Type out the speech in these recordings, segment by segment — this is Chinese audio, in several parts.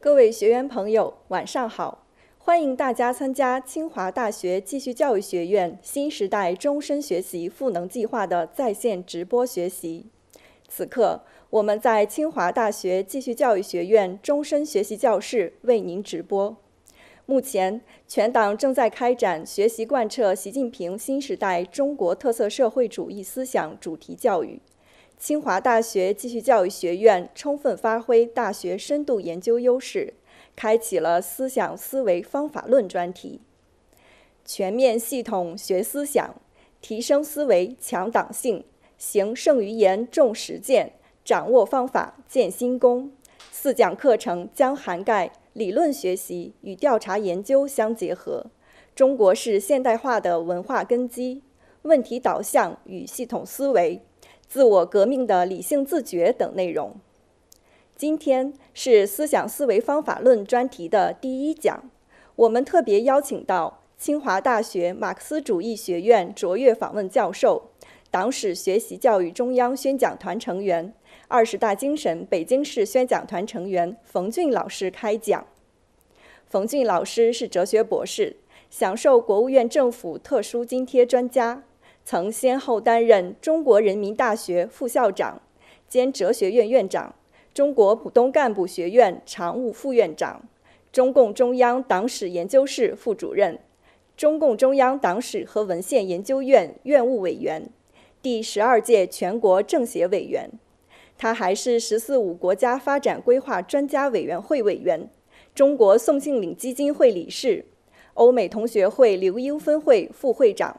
各位学员朋友，晚上好！欢迎大家参加清华大学继续教育学院新时代终身学习赋能计划的在线直播学习。此刻。我们在清华大学继续教育学院终身学习教室为您直播。目前，全党正在开展学习贯彻习近平新时代中国特色社会主义思想主题教育。清华大学继续教育学院充分发挥大学深度研究优势，开启了思想思维方法论专题，全面系统学思想，提升思维，强党性，行胜于言，重实践。掌握方法，建新功。四讲课程将涵盖理论学习与调查研究相结合、中国式现代化的文化根基、问题导向与系统思维、自我革命的理性自觉等内容。今天是思想思维方法论专题的第一讲，我们特别邀请到清华大学马克思主义学院卓越访问教授、党史学习教育中央宣讲团成员。二十大精神，北京市宣讲团成员冯俊老师开讲。冯俊老师是哲学博士，享受国务院政府特殊津贴专家，曾先后担任中国人民大学副校长、兼哲学院院长，中国浦东干部学院常务副院长，中共中央党史研究室副主任，中共中央党史和文献研究院院务委员，第十二届全国政协委员。他还是“十四五”国家发展规划专家委员会委员、中国宋庆龄基金会理事、欧美同学会留英分会副会长。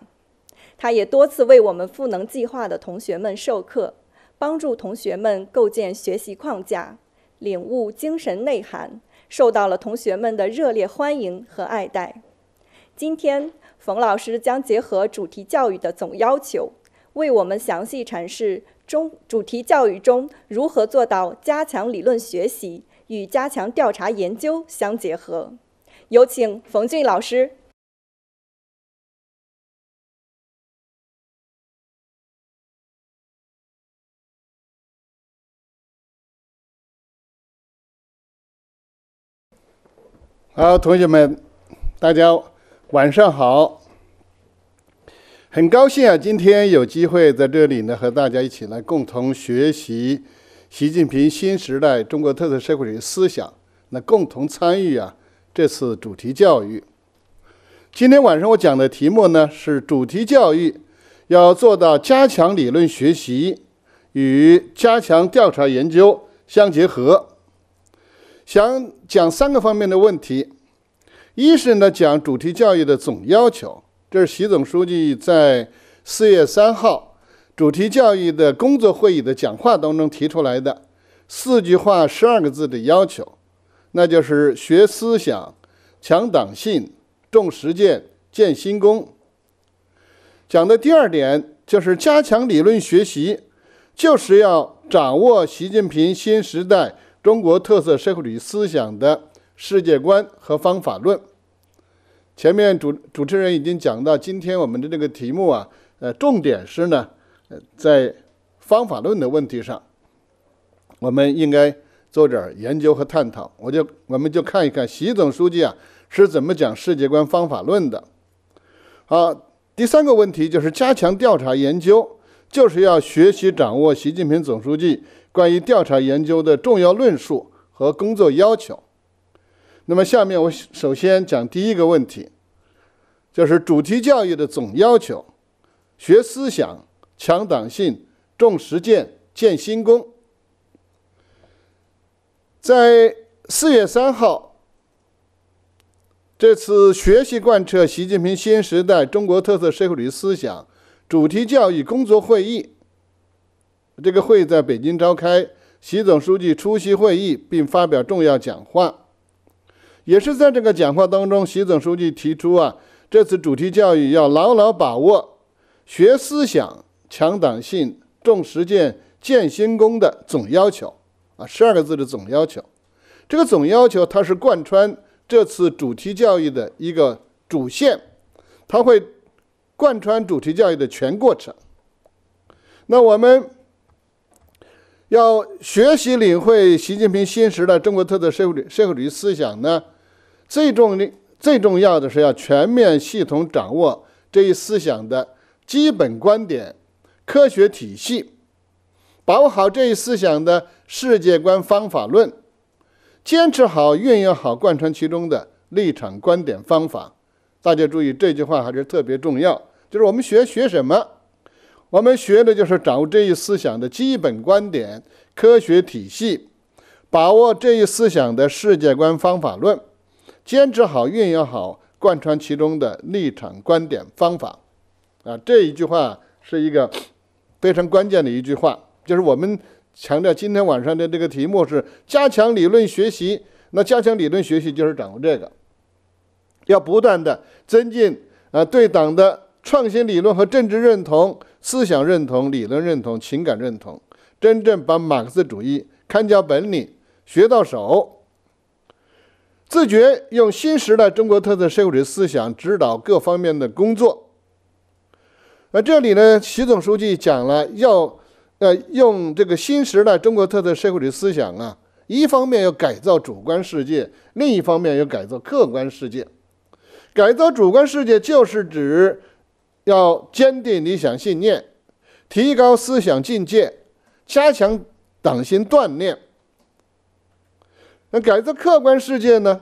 他也多次为我们“赋能计划”的同学们授课，帮助同学们构建学习框架、领悟精神内涵，受到了同学们的热烈欢迎和爱戴。今天，冯老师将结合主题教育的总要求，为我们详细阐释。中主题教育中如何做到加强理论学习与加强调查研究相结合？有请冯俊老师。好，同学们，大家晚上好。很高兴啊，今天有机会在这里呢，和大家一起来共同学习习近平新时代中国特色社会主义思想，那共同参与啊这次主题教育。今天晚上我讲的题目呢是主题教育要做到加强理论学习与加强调查研究相结合，想讲三个方面的问题，一是呢讲主题教育的总要求。这是习总书记在四月三号主题教育的工作会议的讲话当中提出来的四句话十二个字的要求，那就是学思想、强党性、重实践、建新功。讲的第二点就是加强理论学习，就是要掌握习近平新时代中国特色社会主义思想的世界观和方法论。前面主主持人已经讲到，今天我们的这个题目啊，呃，重点是呢，呃，在方法论的问题上，我们应该做点研究和探讨。我就我们就看一看习总书记啊是怎么讲世界观方法论的。好，第三个问题就是加强调查研究，就是要学习掌握习近平总书记关于调查研究的重要论述和工作要求。那么，下面我首先讲第一个问题，就是主题教育的总要求：学思想、强党性、重实践、建新功。在四月三号，这次学习贯彻习近平新时代中国特色社会主义思想主题教育工作会议，这个会在北京召开，习总书记出席会议并发表重要讲话。也是在这个讲话当中，习总书记提出啊，这次主题教育要牢牢把握“学思想、强党性、重实践、建新功”的总要求，啊，十二个字的总要求。这个总要求它是贯穿这次主题教育的一个主线，它会贯穿主题教育的全过程。那我们要学习领会习近平新时代中国特色社会主社会主义思想呢？最重的，最重要的是要全面系统掌握这一思想的基本观点、科学体系，把握好这一思想的世界观、方法论，坚持好、运用好贯穿其中的立场、观点、方法。大家注意，这句话还是特别重要。就是我们学学什么？我们学的就是掌握这一思想的基本观点、科学体系，把握这一思想的世界观、方法论。坚持好、运营好，贯穿其中的立场、观点、方法，啊，这一句话是一个非常关键的一句话。就是我们强调今天晚上的这个题目是加强理论学习，那加强理论学习就是掌握这个，要不断的增进啊对党的创新理论和政治认同、思想认同、理论认同、情感认同，真正把马克思主义看家本领学到手。自觉用新时代中国特色社会主义思想指导各方面的工作。而这里呢，习总书记讲了，要，呃，用这个新时代中国特色社会主义思想啊，一方面要改造主观世界，另一方面要改造客观世界。改造主观世界就是指要坚定理想信念，提高思想境界，加强党性锻炼。那改造客观世界呢，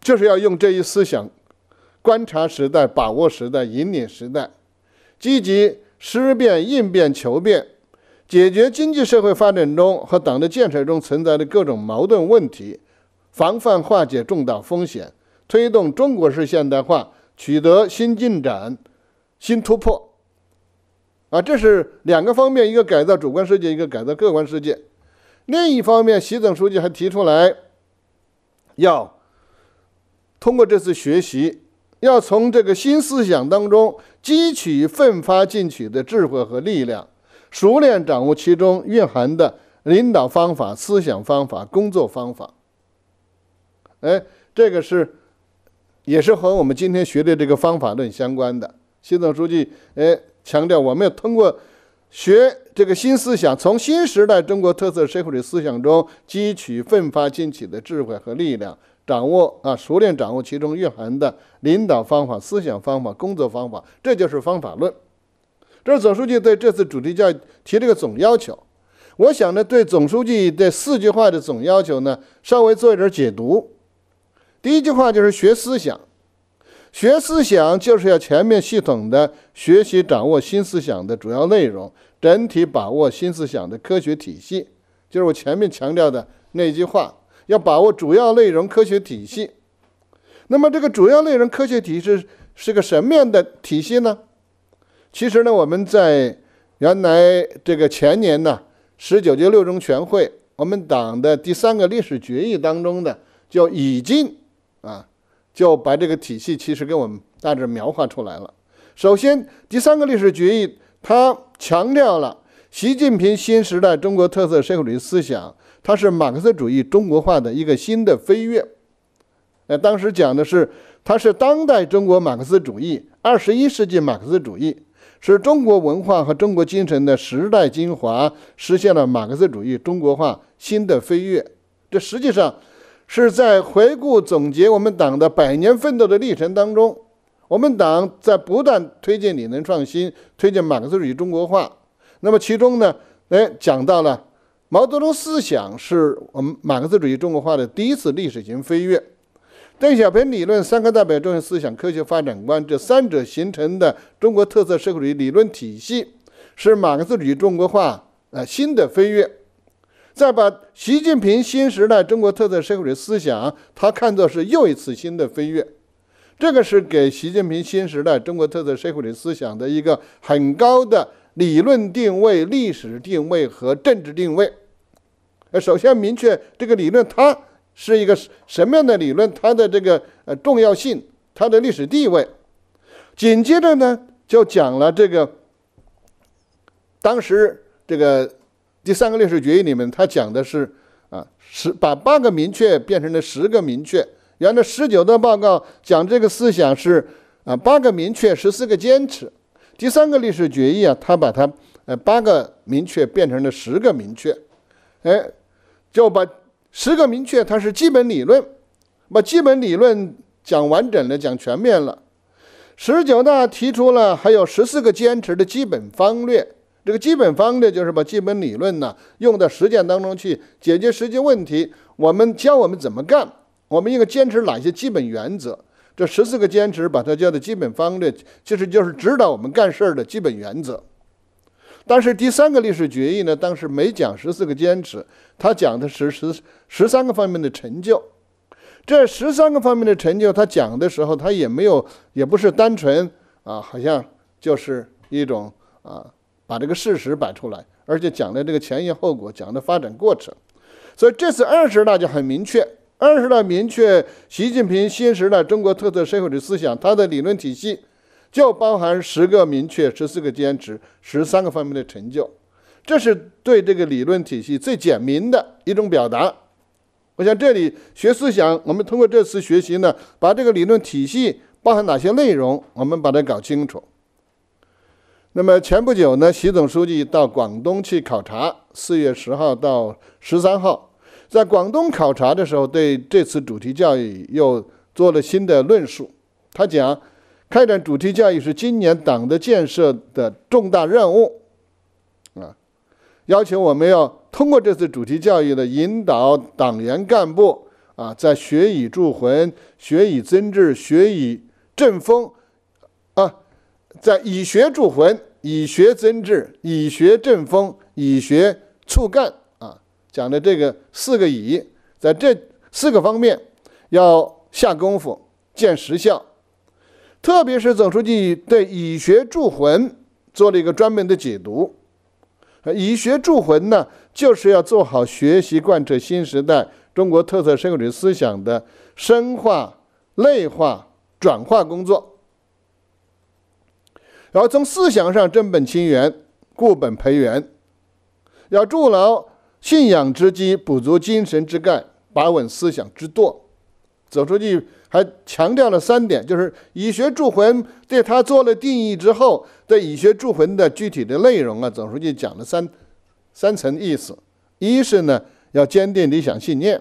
就是要用这一思想观察时代、把握时代、引领时代，积极思变、应变、求变，解决经济社会发展中和党的建设中存在的各种矛盾问题，防范化解重大风险，推动中国式现代化取得新进展、新突破。啊，这是两个方面：一个改造主观世界，一个改造客观世界。另一方面，习总书记还提出来，要通过这次学习，要从这个新思想当中汲取奋发进取的智慧和力量，熟练掌握其中蕴含的领导方法、思想方法、工作方法。哎，这个是也是和我们今天学的这个方法论相关的。习总书记哎强调，我们要通过。学这个新思想，从新时代中国特色社会主义思想中汲取奋发进取的智慧和力量，掌握啊，熟练掌握其中蕴含的领导方法、思想方法、工作方法，这就是方法论。这是总书记对这次主题教育提这个总要求。我想呢，对总书记这四句话的总要求呢，稍微做一点解读。第一句话就是学思想。学思想就是要全面系统的学习掌握新思想的主要内容，整体把握新思想的科学体系。就是我前面强调的那句话：要把握主要内容、科学体系。那么，这个主要内容、科学体系是个什么样的体系呢？其实呢，我们在原来这个前年呢，十九届六中全会，我们党的第三个历史决议当中呢，就已经。就把这个体系其实给我们大致描画出来了。首先，第三个历史决议，它强调了习近平新时代中国特色社会主义思想，它是马克思主义中国化的一个新的飞跃。呃，当时讲的是，它是当代中国马克思主义、二十一世纪马克思主义，是中国文化和中国精神的时代精华，实现了马克思主义中国化新的飞跃。这实际上。是在回顾总结我们党的百年奋斗的历程当中，我们党在不断推进理论创新，推进马克思主义中国化。那么其中呢，哎，讲到了毛泽东思想是我们马克思主义中国化的第一次历史性飞跃，邓小平理论“三个代表”重要思想、科学发展观这三者形成的中国特色社会主义理论体系，是马克思主义中国化呃新的飞跃。再把习近平新时代中国特色社会主义思想，他看作是又一次新的飞跃，这个是给习近平新时代中国特色社会主义思想的一个很高的理论定位、历史定位和政治定位。呃，首先明确这个理论它是一个什么样的理论，它的这个呃重要性、它的历史地位。紧接着呢，就讲了这个当时这个。第三个历史决议里面，他讲的是啊，十把八个明确变成了十个明确。原来十九大报告讲这个思想是啊，八个明确，十四个坚持。第三个历史决议啊，他把它呃八个明确变成了十个明确，哎，就把十个明确它是基本理论，把基本理论讲完整了，讲全面了。十九大提出了还有十四个坚持的基本方略。这个基本方略就是把基本理论呢用到实践当中去解决实际问题。我们教我们怎么干，我们应该坚持哪些基本原则？这十四个坚持把它叫做基本方略，其实就是指导我们干事儿的基本原则。但是第三个历史决议呢，当时没讲十四个坚持，他讲的是十十三个方面的成就。这十三个方面的成就，他讲的时候，他也没有，也不是单纯啊，好像就是一种啊。把这个事实摆出来，而且讲的这个前因后果，讲的发展过程。所以这次二十大就很明确，二十大明确习近平新时代中国特色社会主义思想，它的理论体系就包含十个明确、十四个坚持、十三个方面的成就，这是对这个理论体系最简明的一种表达。我想这里学思想，我们通过这次学习呢，把这个理论体系包含哪些内容，我们把它搞清楚。那么前不久呢，习总书记到广东去考察，四月十号到十三号，在广东考察的时候，对这次主题教育又做了新的论述。他讲，开展主题教育是今年党的建设的重大任务，啊，要求我们要通过这次主题教育的引导党员干部啊，在学以铸魂、学以增智、学以正风。在以学铸魂、以学增智、以学正风、以学促干啊，讲的这个四个以，在这四个方面要下功夫见实效。特别是总书记对以学铸魂做了一个专门的解读。以学铸魂呢，就是要做好学习贯彻新时代中国特色社会主义思想的深化、内化、转化工作。然后从思想上正本清源、固本培元，要筑牢信仰之基、补足精神之钙、把稳思想之舵。总书记还强调了三点，就是以学铸魂，对他做了定义之后，对以学铸魂的具体的内容啊，总书记讲了三三层意思：一是呢，要坚定理想信念，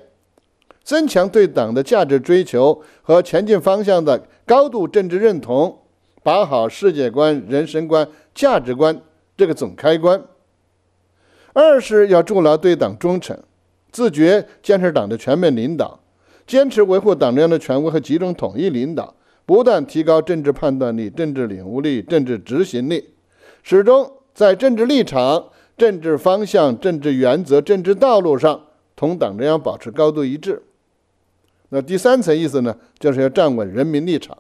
增强对党的价值追求和前进方向的高度政治认同。把好世界观、人生观、价值观这个总开关。二是要筑牢对党忠诚，自觉坚持党的全面领导，坚持维护党中央的权威和集中统一领导，不断提高政治判断力、政治领悟力、政治执行力，始终在政治立场、政治方向、政治原则、政治道路上同党中央保持高度一致。那第三层意思呢，就是要站稳人民立场。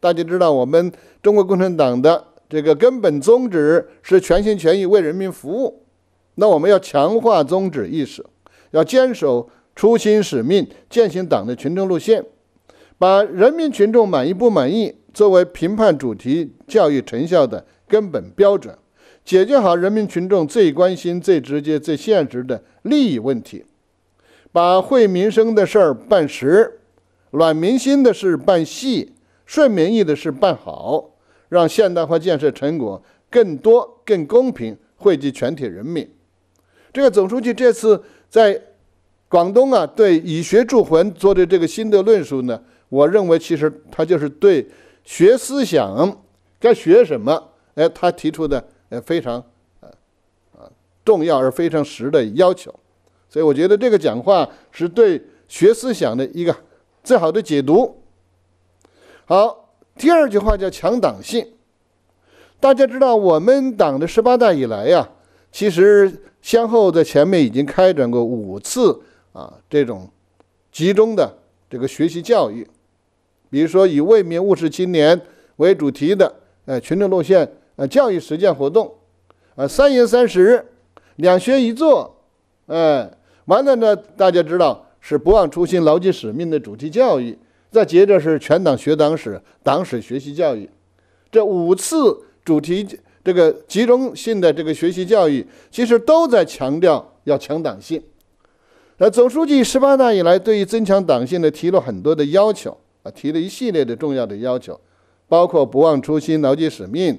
大家知道，我们中国共产党的这个根本宗旨是全心全意为人民服务。那我们要强化宗旨意识，要坚守初心使命，践行党的群众路线，把人民群众满意不满意作为评判主题教育成效的根本标准，解决好人民群众最关心、最直接、最现实的利益问题，把惠民生的事儿办实，暖民心的事办细。顺民意的事办好，让现代化建设成果更多、更公平，惠及全体人民。这个总书记这次在广东啊，对以学铸魂做的这个新的论述呢，我认为其实他就是对学思想该学什么，哎，他提出的呃非常呃啊重要而非常实的要求。所以我觉得这个讲话是对学思想的一个最好的解读。好，第二句话叫强党性。大家知道，我们党的十八大以来呀，其实先后在前面已经开展过五次啊这种集中的这个学习教育，比如说以“为民务实青年为主题的呃群众路线呃教育实践活动，啊“三严三实”“两学一做”，哎，完了呢，大家知道是不忘初心、牢记使命的主题教育。再接着是全党学党史、党史学习教育，这五次主题这个集中性的这个学习教育，其实都在强调要强党性。那总书记十八大以来，对于增强党性的提了很多的要求啊，提了一系列的重要的要求，包括不忘初心、牢记使命，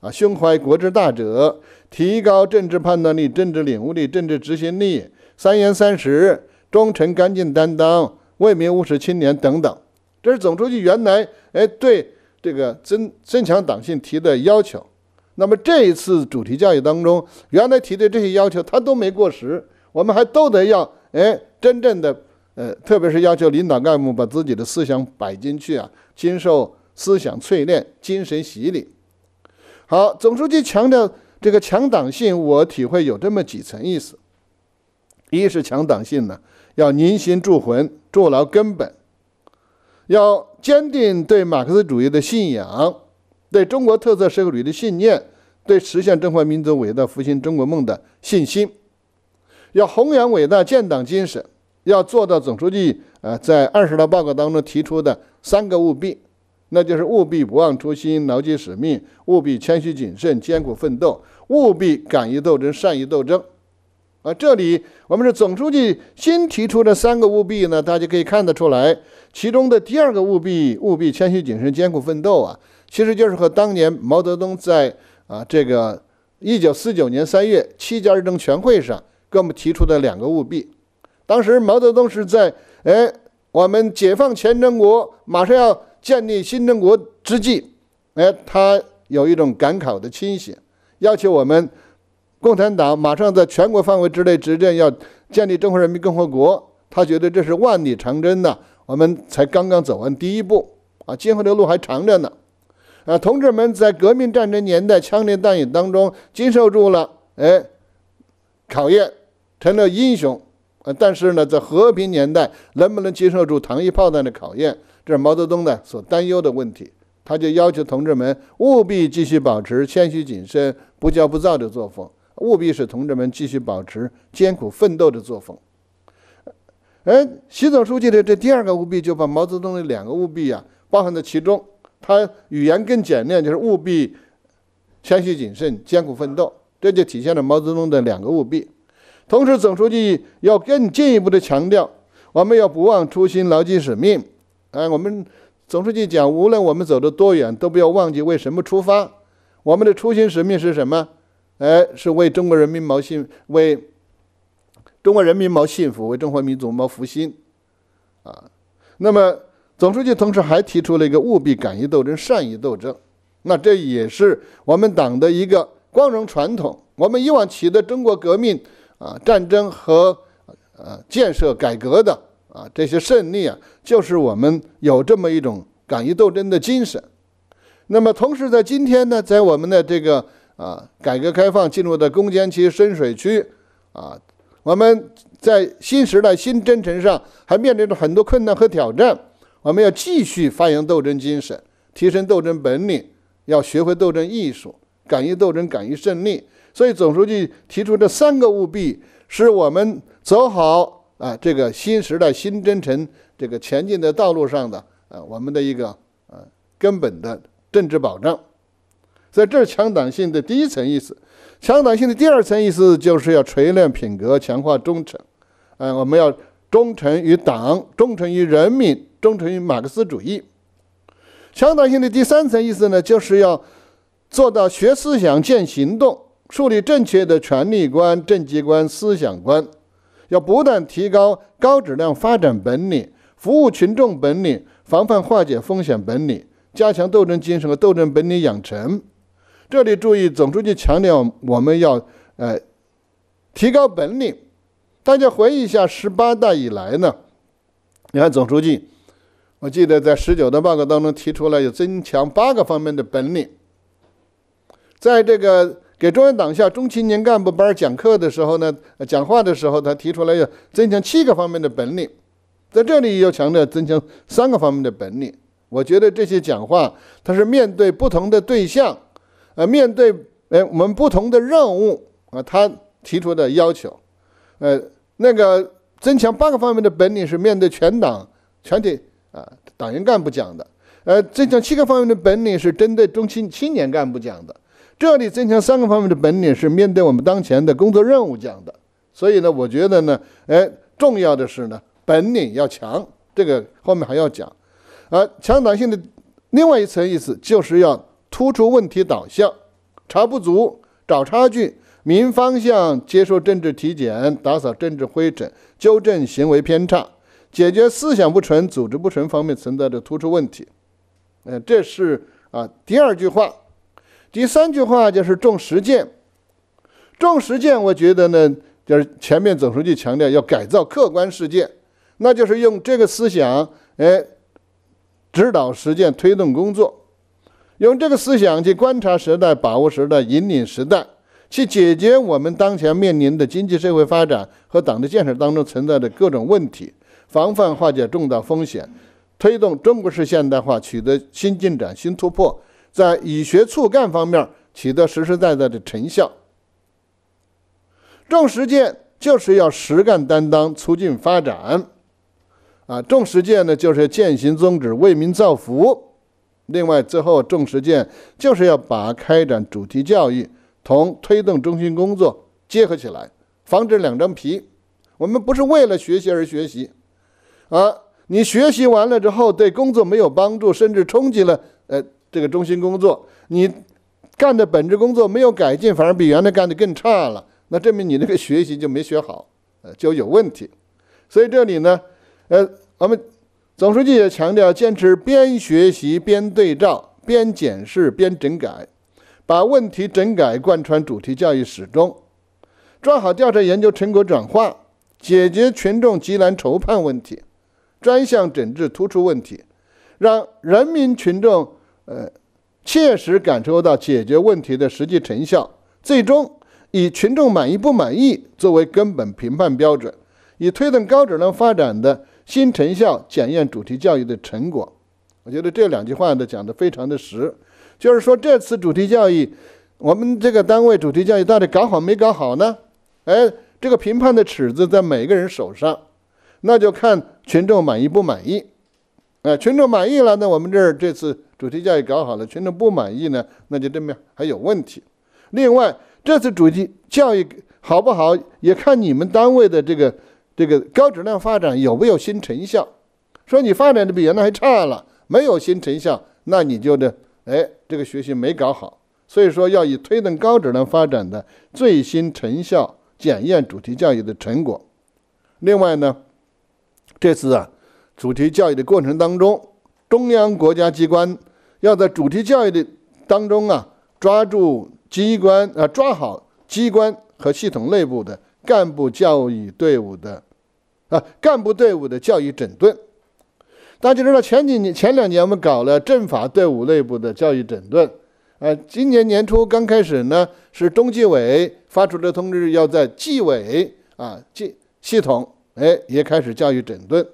啊，胸怀国之大者，提高政治判断力、政治领悟力、政治执行力，三严三实，忠诚干净担当，为民务实青年等等。这是总书记原来哎对这个增增强党性提的要求，那么这一次主题教育当中原来提的这些要求他都没过时，我们还都得要哎真正的呃特别是要求领导干部把自己的思想摆进去啊，经受思想淬炼、精神洗礼。好，总书记强调这个强党性，我体会有这么几层意思：一是强党性呢，要凝心铸魂、筑牢根本。要坚定对马克思主义的信仰，对中国特色社会主义的信念，对实现中华民族伟大复兴中国梦的信心。要弘扬伟大建党精神，要做到总书记呃在二十大报告当中提出的三个务必，那就是务必不忘初心、牢记使命，务必谦虚谨慎、艰苦奋斗，务必敢于斗争、善于斗争。啊，这里我们是总书记新提出的三个务必呢，大家可以看得出来，其中的第二个务必，务必谦虚谨慎、艰苦奋斗啊，其实就是和当年毛泽东在啊这个一九四九年三月七届二中全会上给我们提出的两个务必，当时毛泽东是在哎我们解放全中国，马上要建立新中国之际，哎他有一种赶考的清醒，要求我们。共产党马上在全国范围之内执政，要建立中华人民共和国。他觉得这是万里长征呢，我们才刚刚走完第一步啊，今后的路还长着呢。啊，同志们在革命战争年代枪林弹雨当中经受住了哎考验，成了英雄。啊，但是呢，在和平年代能不能经受住糖衣炮弹的考验，这是毛泽东呢所担忧的问题。他就要求同志们务必继续保持谦虚谨慎、不骄不躁的作风。务必使同志们继续保持艰苦奋斗的作风。哎，习总书记的这第二个务必，就把毛泽东的两个务必啊包含在其中。他语言更简练，就是务必谦虚谨慎、艰苦奋斗，这就体现了毛泽东的两个务必。同时，总书记要更进一步的强调，我们要不忘初心、牢记使命。哎，我们总书记讲，无论我们走得多远，都不要忘记为什么出发。我们的初心使命是什么？哎，是为中国人民谋幸，为中国人民谋幸福，为中华民族谋复兴，啊，那么总书记同时还提出了一个务必敢于斗争、善于斗争，那这也是我们党的一个光荣传统。我们以往取得中国革命、啊战争和呃建设改革的啊这些胜利啊，就是我们有这么一种敢于斗争的精神。那么，同时在今天呢，在我们的这个。啊，改革开放进入的攻坚期、深水区，啊，我们在新时代新征程上还面临着很多困难和挑战，我们要继续发扬斗争精神，提升斗争本领，要学会斗争艺术，敢于斗争，敢于胜利。所以，总书记提出这三个务必，是我们走好啊这个新时代新征程这个前进的道路上的呃我们的一个呃根本的政治保障。在这儿强党性的第一层意思。强党性的第二层意思就是要锤炼品格，强化忠诚。嗯，我们要忠诚于党，忠诚于人民，忠诚于马克思主义。强党性的第三层意思呢，就是要做到学思想见行动，树立正确的权力观、政绩观、思想观，要不断提高高质量发展本领、服务群众本领、防范化解风险本领，加强斗争精神和斗争本领养成。这里注意，总书记强调我们要呃提高本领。大家回忆一下，十八大以来呢，你看总书记，我记得在十九大报告当中提出了要增强八个方面的本领。在这个给中央党校中青年干部班讲课的时候呢，讲话的时候他提出来要增强七个方面的本领。在这里又强调增强三个方面的本领。我觉得这些讲话它是面对不同的对象。呃，面对哎我们不同的任务啊，他提出的要求，呃，那个增强八个方面的本领是面对全党全体啊党员干部讲的；，呃，增强七个方面的本领是针对中青青年干部讲的；，这里增强三个方面的本领是面对我们当前的工作任务讲的。所以呢，我觉得呢，哎，重要的是呢，本领要强，这个后面还要讲。而强党性的另外一层意思就是要。突出问题导向，查不足、找差距、明方向，接受政治体检，打扫政治灰尘，纠正行为偏差，解决思想不纯、组织不纯方面存在的突出问题。哎，这是啊第二句话。第三句话就是重实践，重实践。我觉得呢，就是前面总书记强调要改造客观世界，那就是用这个思想哎指导实践，推动工作。用这个思想去观察时代、把握时代、引领时代，去解决我们当前面临的经济社会发展和党的建设当中存在的各种问题，防范化解重大风险，推动中国式现代化取得新进展、新突破，在以学促干方面取得实实在在的成效。重实践就是要实干担当、促进发展，啊，重实践呢就是践行宗旨、为民造福。另外，最后重实践，就是要把开展主题教育同推动中心工作结合起来，防止两张皮。我们不是为了学习而学习，啊，你学习完了之后对工作没有帮助，甚至冲击了呃这个中心工作，你干的本职工作没有改进，反而比原来干的更差了，那证明你那个学习就没学好，呃，就有问题。所以这里呢，呃，我们。总书记也强调，坚持边学习边对照、边检视边整改，把问题整改贯穿主题教育始终，抓好调查研究成果转化，解决群众急难愁盼问题，专项整治突出问题，让人民群众呃切实感受到解决问题的实际成效，最终以群众满意不满意作为根本评判标准，以推动高质量发展的。新成效检验主题教育的成果，我觉得这两句话呢讲得非常的实，就是说这次主题教育，我们这个单位主题教育到底搞好没搞好呢？哎，这个评判的尺子在每个人手上，那就看群众满意不满意。哎，群众满意了，那我们这儿这次主题教育搞好了；群众不满意呢，那就证明还有问题。另外，这次主题教育好不好，也看你们单位的这个。这个高质量发展有没有新成效？说你发展的比原来还差了，没有新成效，那你就得哎，这个学习没搞好。所以说，要以推动高质量发展的最新成效检验主题教育的成果。另外呢，这次啊，主题教育的过程当中，中央国家机关要在主题教育的当中啊，抓住机关啊，抓好机关和系统内部的。干部教育队伍的，啊，干部队伍的教育整顿，大家知道前几年、前两年我们搞了政法队伍内部的教育整顿，啊，今年年初刚开始呢，是中纪委发出的通知，要在纪委啊、纪系统，哎，也开始教育整顿。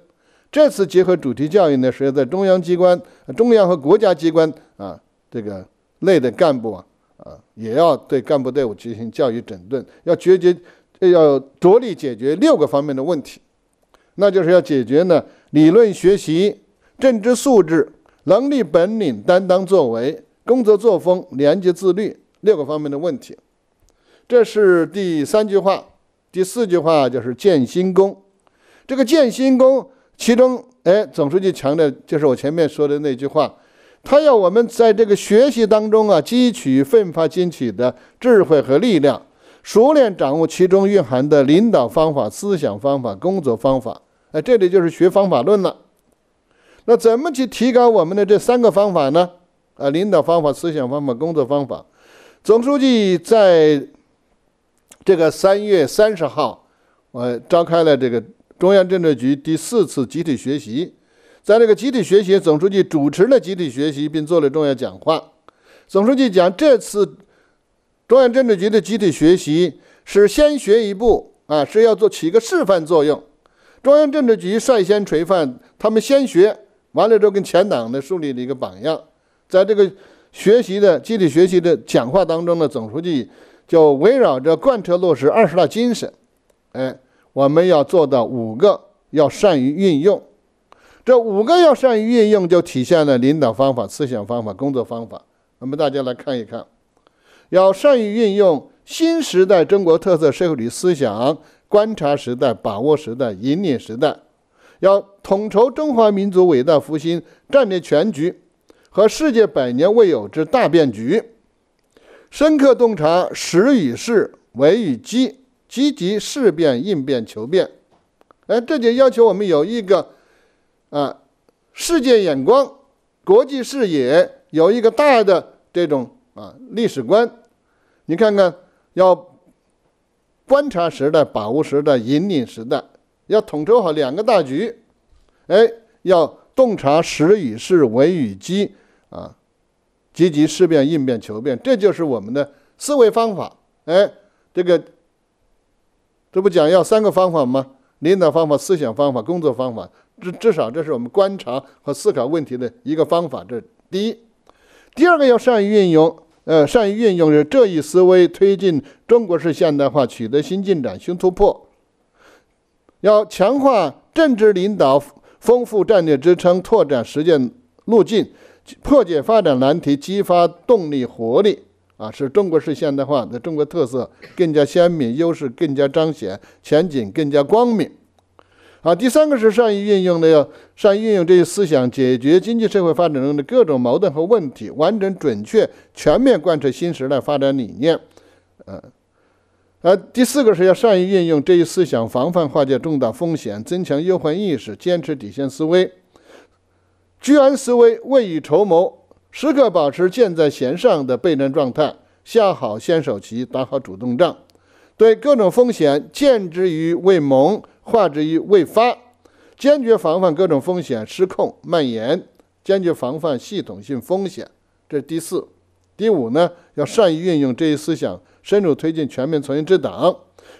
这次结合主题教育呢，是要在中央机关、中央和国家机关啊，这个类的干部啊，啊，也要对干部队伍进行教育整顿，要决决。要着力解决六个方面的问题，那就是要解决呢理论学习、政治素质、能力本领、担当作为、工作作风、廉洁自律六个方面的问题。这是第三句话，第四句话就是建新功。这个建新功，其中哎，总书记强调就是我前面说的那句话，他要我们在这个学习当中啊，汲取奋发进取的智慧和力量。熟练掌握其中蕴含的领导方法、思想方法、工作方法，哎，这里就是学方法论了。那怎么去提高我们的这三个方法呢？啊，领导方法、思想方法、工作方法。总书记在这个三月三十号，呃，召开了这个中央政治局第四次集体学习，在这个集体学习，总书记主持了集体学习，并做了重要讲话。总书记讲，这次。中央政治局的集体学习是先学一步啊，是要做起一个示范作用。中央政治局率先垂范，他们先学完了之后，跟全党呢树立了一个榜样。在这个学习的集体学习的讲话当中呢，总书记就围绕着贯彻落实二十大精神，哎，我们要做到五个要善于运用。这五个要善于运用，就体现了领导方法、思想方法、工作方法。那么大家来看一看。要善于运用新时代中国特色社会主义思想观察时代、把握时代、引领时代；要统筹中华民族伟大复兴战略全局和世界百年未有之大变局，深刻洞察时与势、危与机，积极事变、应变、求变。哎，这就要求我们有一个啊世界眼光、国际视野，有一个大的这种啊历史观。你看看，要观察时代、把握时代、引领时代，要统筹好两个大局，哎，要洞察时与势、危与机啊，积极势变、应变、求变，这就是我们的思维方法。哎，这个，这不讲要三个方法吗？领导方法、思想方法、工作方法，至至少这是我们观察和思考问题的一个方法。这第一，第二个要善于运用。呃，善于运用这这一思维推进中国式现代化取得新进展、新突破。要强化政治领导，丰富战略支撑，拓展实践路径，破解发展难题，激发动力活力啊，使中国式现代化的中国特色更加鲜明，优势更加彰显，前景更加光明。好，第三个是善于运用的，要善于运用这一思想解决经济社会发展中的各种矛盾和问题，完整、准确、全面贯彻新时代发展理念。呃，呃，第四个是要善于运用这一思想，防范化解重大风险，增强忧患意识，坚持底线思维，居安思危，未雨绸缪，时刻保持箭在弦上的备战状态，下好先手棋，打好主动仗，对各种风险见之于未萌。化之于未发，坚决防范各种风险失控蔓延，坚决防范系统性风险。这是第四、第五呢，要善于运用这一思想，深入推进全面从严治党，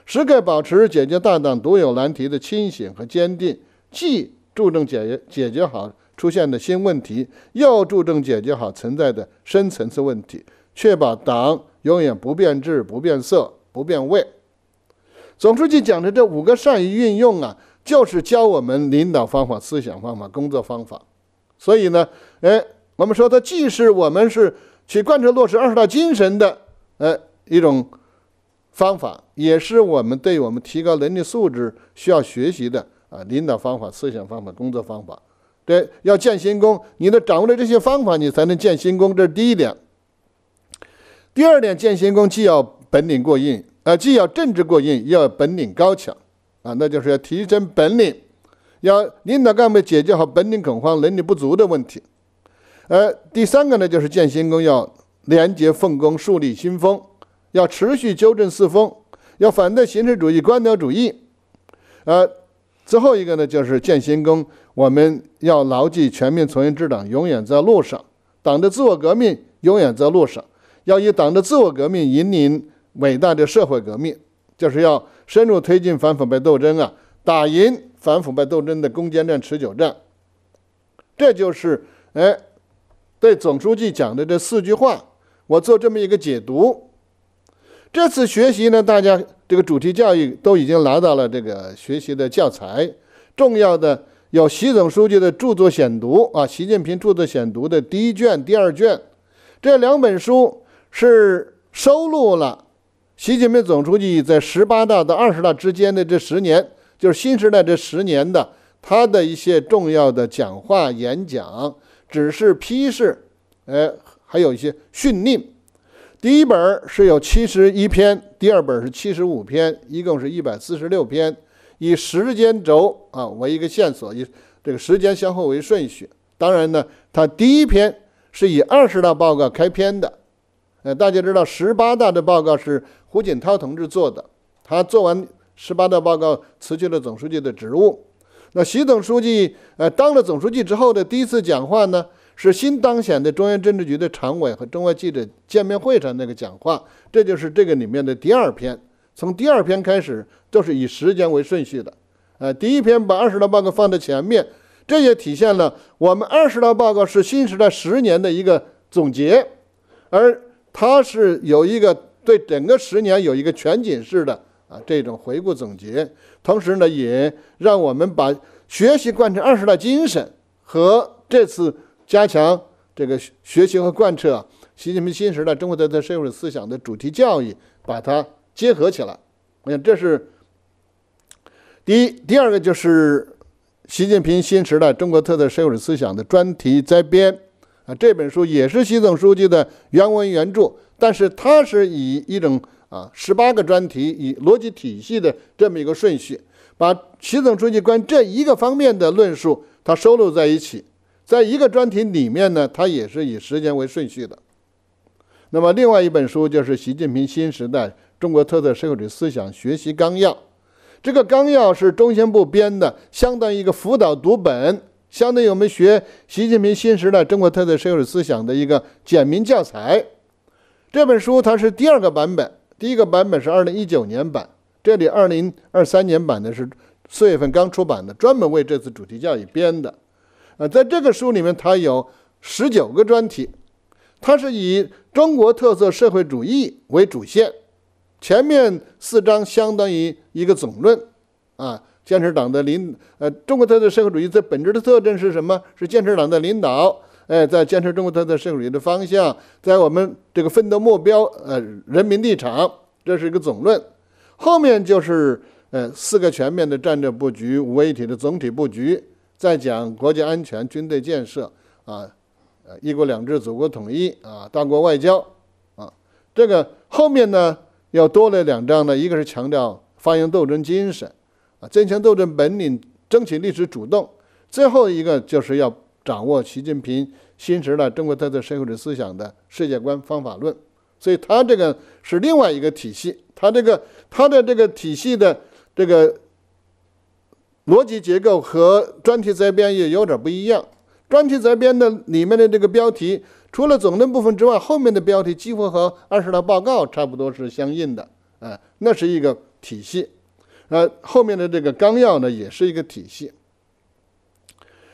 时刻保持解决大党独有难题的清醒和坚定，既注重解决解决好出现的新问题，又注重解决好存在的深层次问题，确保党永远不变质、不变色、不变味。总书记讲的这五个善于运用啊，就是教我们领导方法、思想方法、工作方法。所以呢，哎，我们说它既是我们是去贯彻落实二十大精神的，呃，一种方法，也是我们对我们提高能力素质需要学习的啊，领导方法、思想方法、工作方法。对，要建新功，你得掌握了这些方法，你才能建新功。这是第一点。第二点，建新功既要本领过硬。啊，既要政治过硬，又要本领高强，啊，那就是要提升本领，要领导干部解决好本领恐慌、能力不足的问题。呃，第三个呢，就是建新功，要廉洁奉公，树立新风，要持续纠正四风，要反对形式主义、官僚主义。呃，最后一个呢，就是建新功，我们要牢记全面从严治党永远在路上，党的自我革命永远在路上，要以党的自我革命引领。伟大的社会革命就是要深入推进反腐败斗争啊，打赢反腐败斗争的攻坚战、持久战。这就是哎，对总书记讲的这四句话，我做这么一个解读。这次学习呢，大家这个主题教育都已经拿到了这个学习的教材，重要的有习总书记的著作选读啊，习近平著作选读的第一卷、第二卷，这两本书是收录了。习近平总书记在十八大到二十大之间的这十年，就是新时代这十年的，他的一些重要的讲话、演讲、指示、批示，哎，还有一些训令。第一本是有七十一篇，第二本是七十五篇，一共是一百四十六篇，以时间轴啊为一个线索，以这个时间先后为顺序。当然呢，他第一篇是以二十大报告开篇的。呃，大家知道十八大的报告是胡锦涛同志做的，他做完十八大报告辞去了总书记的职务。那习总书记呃当了总书记之后的第一次讲话呢，是新当选的中央政治局的常委和中外记者见面会上那个讲话，这就是这个里面的第二篇。从第二篇开始就是以时间为顺序的，呃，第一篇把二十大报告放在前面，这也体现了我们二十大报告是新时代十年的一个总结，而。它是有一个对整个十年有一个全景式的啊这种回顾总结，同时呢也让我们把学习贯彻二十大精神和这次加强这个学习和贯彻习近平新时代中国特色社会主义思想的主题教育把它结合起来。我想这是第一，第二个就是习近平新时代中国特色社会主义思想的专题摘编。啊，这本书也是习总书记的原文原著，但是它是以一种啊十八个专题，以逻辑体系的这么一个顺序，把习总书记关这一个方面的论述，它收录在一起，在一个专题里面呢，它也是以时间为顺序的。那么另外一本书就是《习近平新时代中国特色社会主义思想学习纲要》，这个纲要是中宣部编的，相当于一个辅导读本。相当于我们学习近平新时代中国特色社会主义思想的一个简明教材，这本书它是第二个版本，第一个版本是二零一九年版，这里二零二三年版的是四月份刚出版的，专门为这次主题教育编的。呃，在这个书里面，它有十九个专题，它是以中国特色社会主义为主线，前面四章相当于一个总论，啊。坚持党的领导，呃，中国特色社会主义最本质的特征是什么？是坚持党的领导。哎，在坚持中国特色社会主义的方向，在我们这个奋斗目标，呃，人民立场，这是一个总论。后面就是呃四个全面的战略布局、五位一体的总体布局。再讲国家安全、军队建设啊，呃，一国两制、祖国统一啊，大国外交啊，这个后面呢要多了两章呢，一个是强调发扬斗争精神。啊，坚强斗争本领，争取历史主动。最后一个就是要掌握习近平新时代中国特色社会主义思想的世界观方法论。所以，他这个是另外一个体系。他这个他的这个体系的这个逻辑结构和专题摘编也有点不一样。专题摘编的里面的这个标题，除了总论部分之外，后面的标题几乎和二十大报告差不多是相应的。啊，那是一个体系。那后面的这个纲要呢，也是一个体系。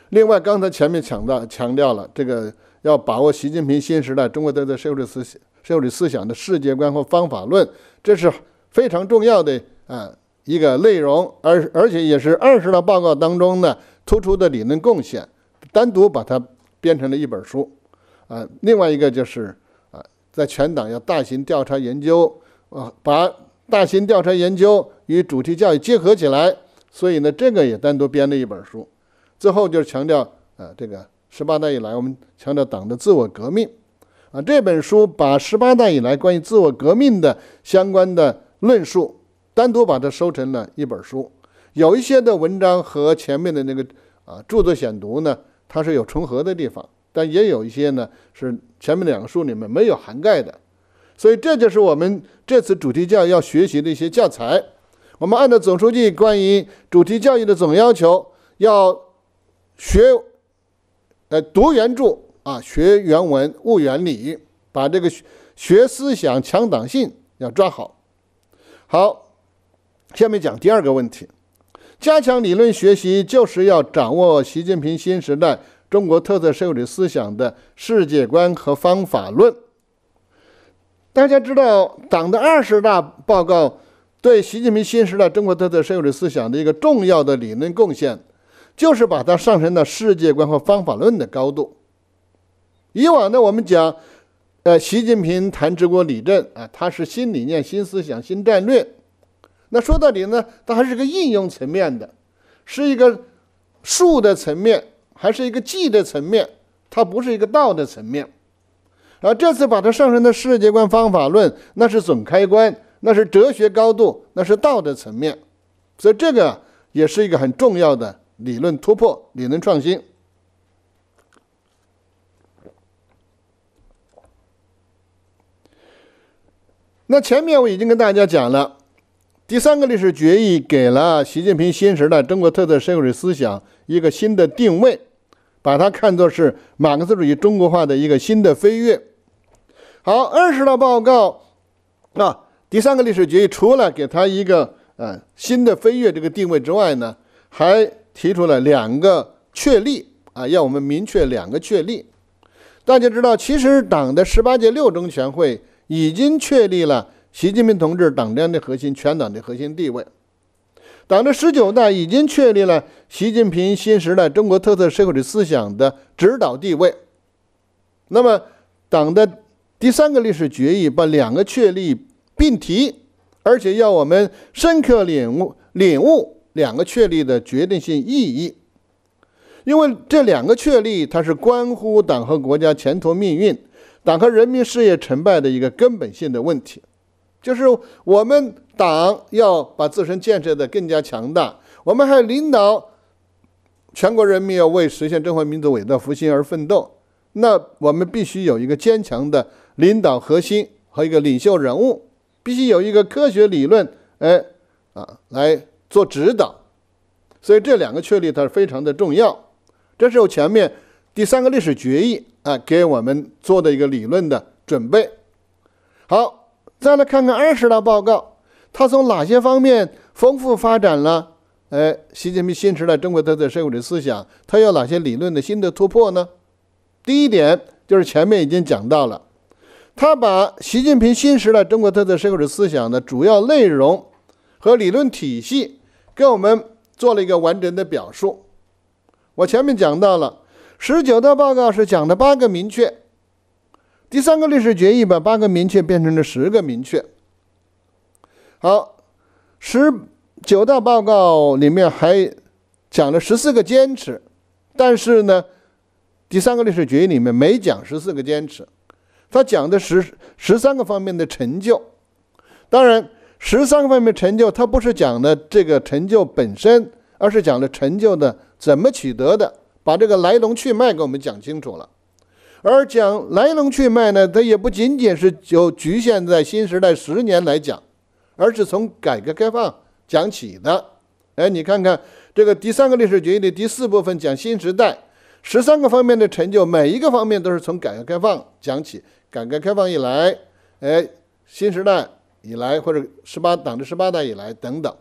另外，刚才前面强调强调了这个要把握习近平新时代中国特色社会主义思想、社会主义思想的世界观和方法论，这是非常重要的啊一个内容，而而且也是二十大报告当中呢突出的理论贡献，单独把它编成了一本书。啊，另外一个就是啊，在全党要大型调查研究，啊把。大型调查研究与主题教育结合起来，所以呢，这个也单独编了一本书。最后就是强调，呃，这个十八大以来，我们强调党的自我革命，啊，这本书把十八大以来关于自我革命的相关的论述，单独把它收成了一本书。有一些的文章和前面的那个啊著作选读呢，它是有重合的地方，但也有一些呢是前面两个书里面没有涵盖的。所以这就是我们这次主题教育要学习的一些教材。我们按照总书记关于主题教育的总要求，要学、呃读原著啊，学原文、悟原理，把这个学思想、强党性要抓好。好，下面讲第二个问题，加强理论学习，就是要掌握习近平新时代中国特色社会主义思想的世界观和方法论。大家知道，党的二十大报告对习近平新时代中国特色社会主义思想的一个重要的理论贡献，就是把它上升到世界观和方法论的高度。以往呢，我们讲，呃，习近平谈治国理政啊，它是新理念、新思想、新战略。那说到底呢，它还是个应用层面的，是一个术的层面，还是一个技的层面，它不是一个道的层面。而这次把它上升的世界观、方法论，那是总开关，那是哲学高度，那是道德层面，所以这个也是一个很重要的理论突破、理论创新。那前面我已经跟大家讲了，第三个历史决议给了习近平新时代中国特色社会主义思想一个新的定位。把它看作是马克思主义中国化的一个新的飞跃。好，二十大报告啊，第三个历史决议除了给它一个呃新的飞跃这个定位之外呢，还提出了两个确立啊，要我们明确两个确立。大家知道，其实党的十八届六中全会已经确立了习近平同志党中央的核心、全党的核心地位。党的十九大已经确立了习近平新时代中国特色社会主义思想的指导地位。那么，党的第三个历史决议把“两个确立”并提，而且要我们深刻领悟、领悟“两个确立”的决定性意义。因为这两个确立，它是关乎党和国家前途命运、党和人民事业成败的一个根本性的问题，就是我们。党要把自身建设的更加强大，我们还领导全国人民要为实现中华民族伟大复兴而奋斗。那我们必须有一个坚强的领导核心和一个领袖人物，必须有一个科学理论，哎啊来做指导。所以这两个确立它是非常的重要。这是前面第三个历史决议啊给我们做的一个理论的准备。好，再来看看二十大报告。它从哪些方面丰富发展了？哎，习近平新时代中国特色社会主义思想，它有哪些理论的新的突破呢？第一点就是前面已经讲到了，它把习近平新时代中国特色社会主义思想的主要内容和理论体系给我们做了一个完整的表述。我前面讲到了，十九大报告是讲的八个明确，第三个历史决议把八个明确变成了十个明确。好，十九大报告里面还讲了十四个坚持，但是呢，第三个历史决议里面没讲十四个坚持，他讲的十十三个方面的成就。当然，十三个方面成就，他不是讲的这个成就本身，而是讲的成就的怎么取得的，把这个来龙去脉给我们讲清楚了。而讲来龙去脉呢，它也不仅仅是就局限在新时代十年来讲。而是从改革开放讲起的，哎，你看看这个第三个历史决议的第四部分讲新时代，十三个方面的成就，每一个方面都是从改革开放讲起，改革开放以来，哎，新时代以来或者十八党的十八大以来等等，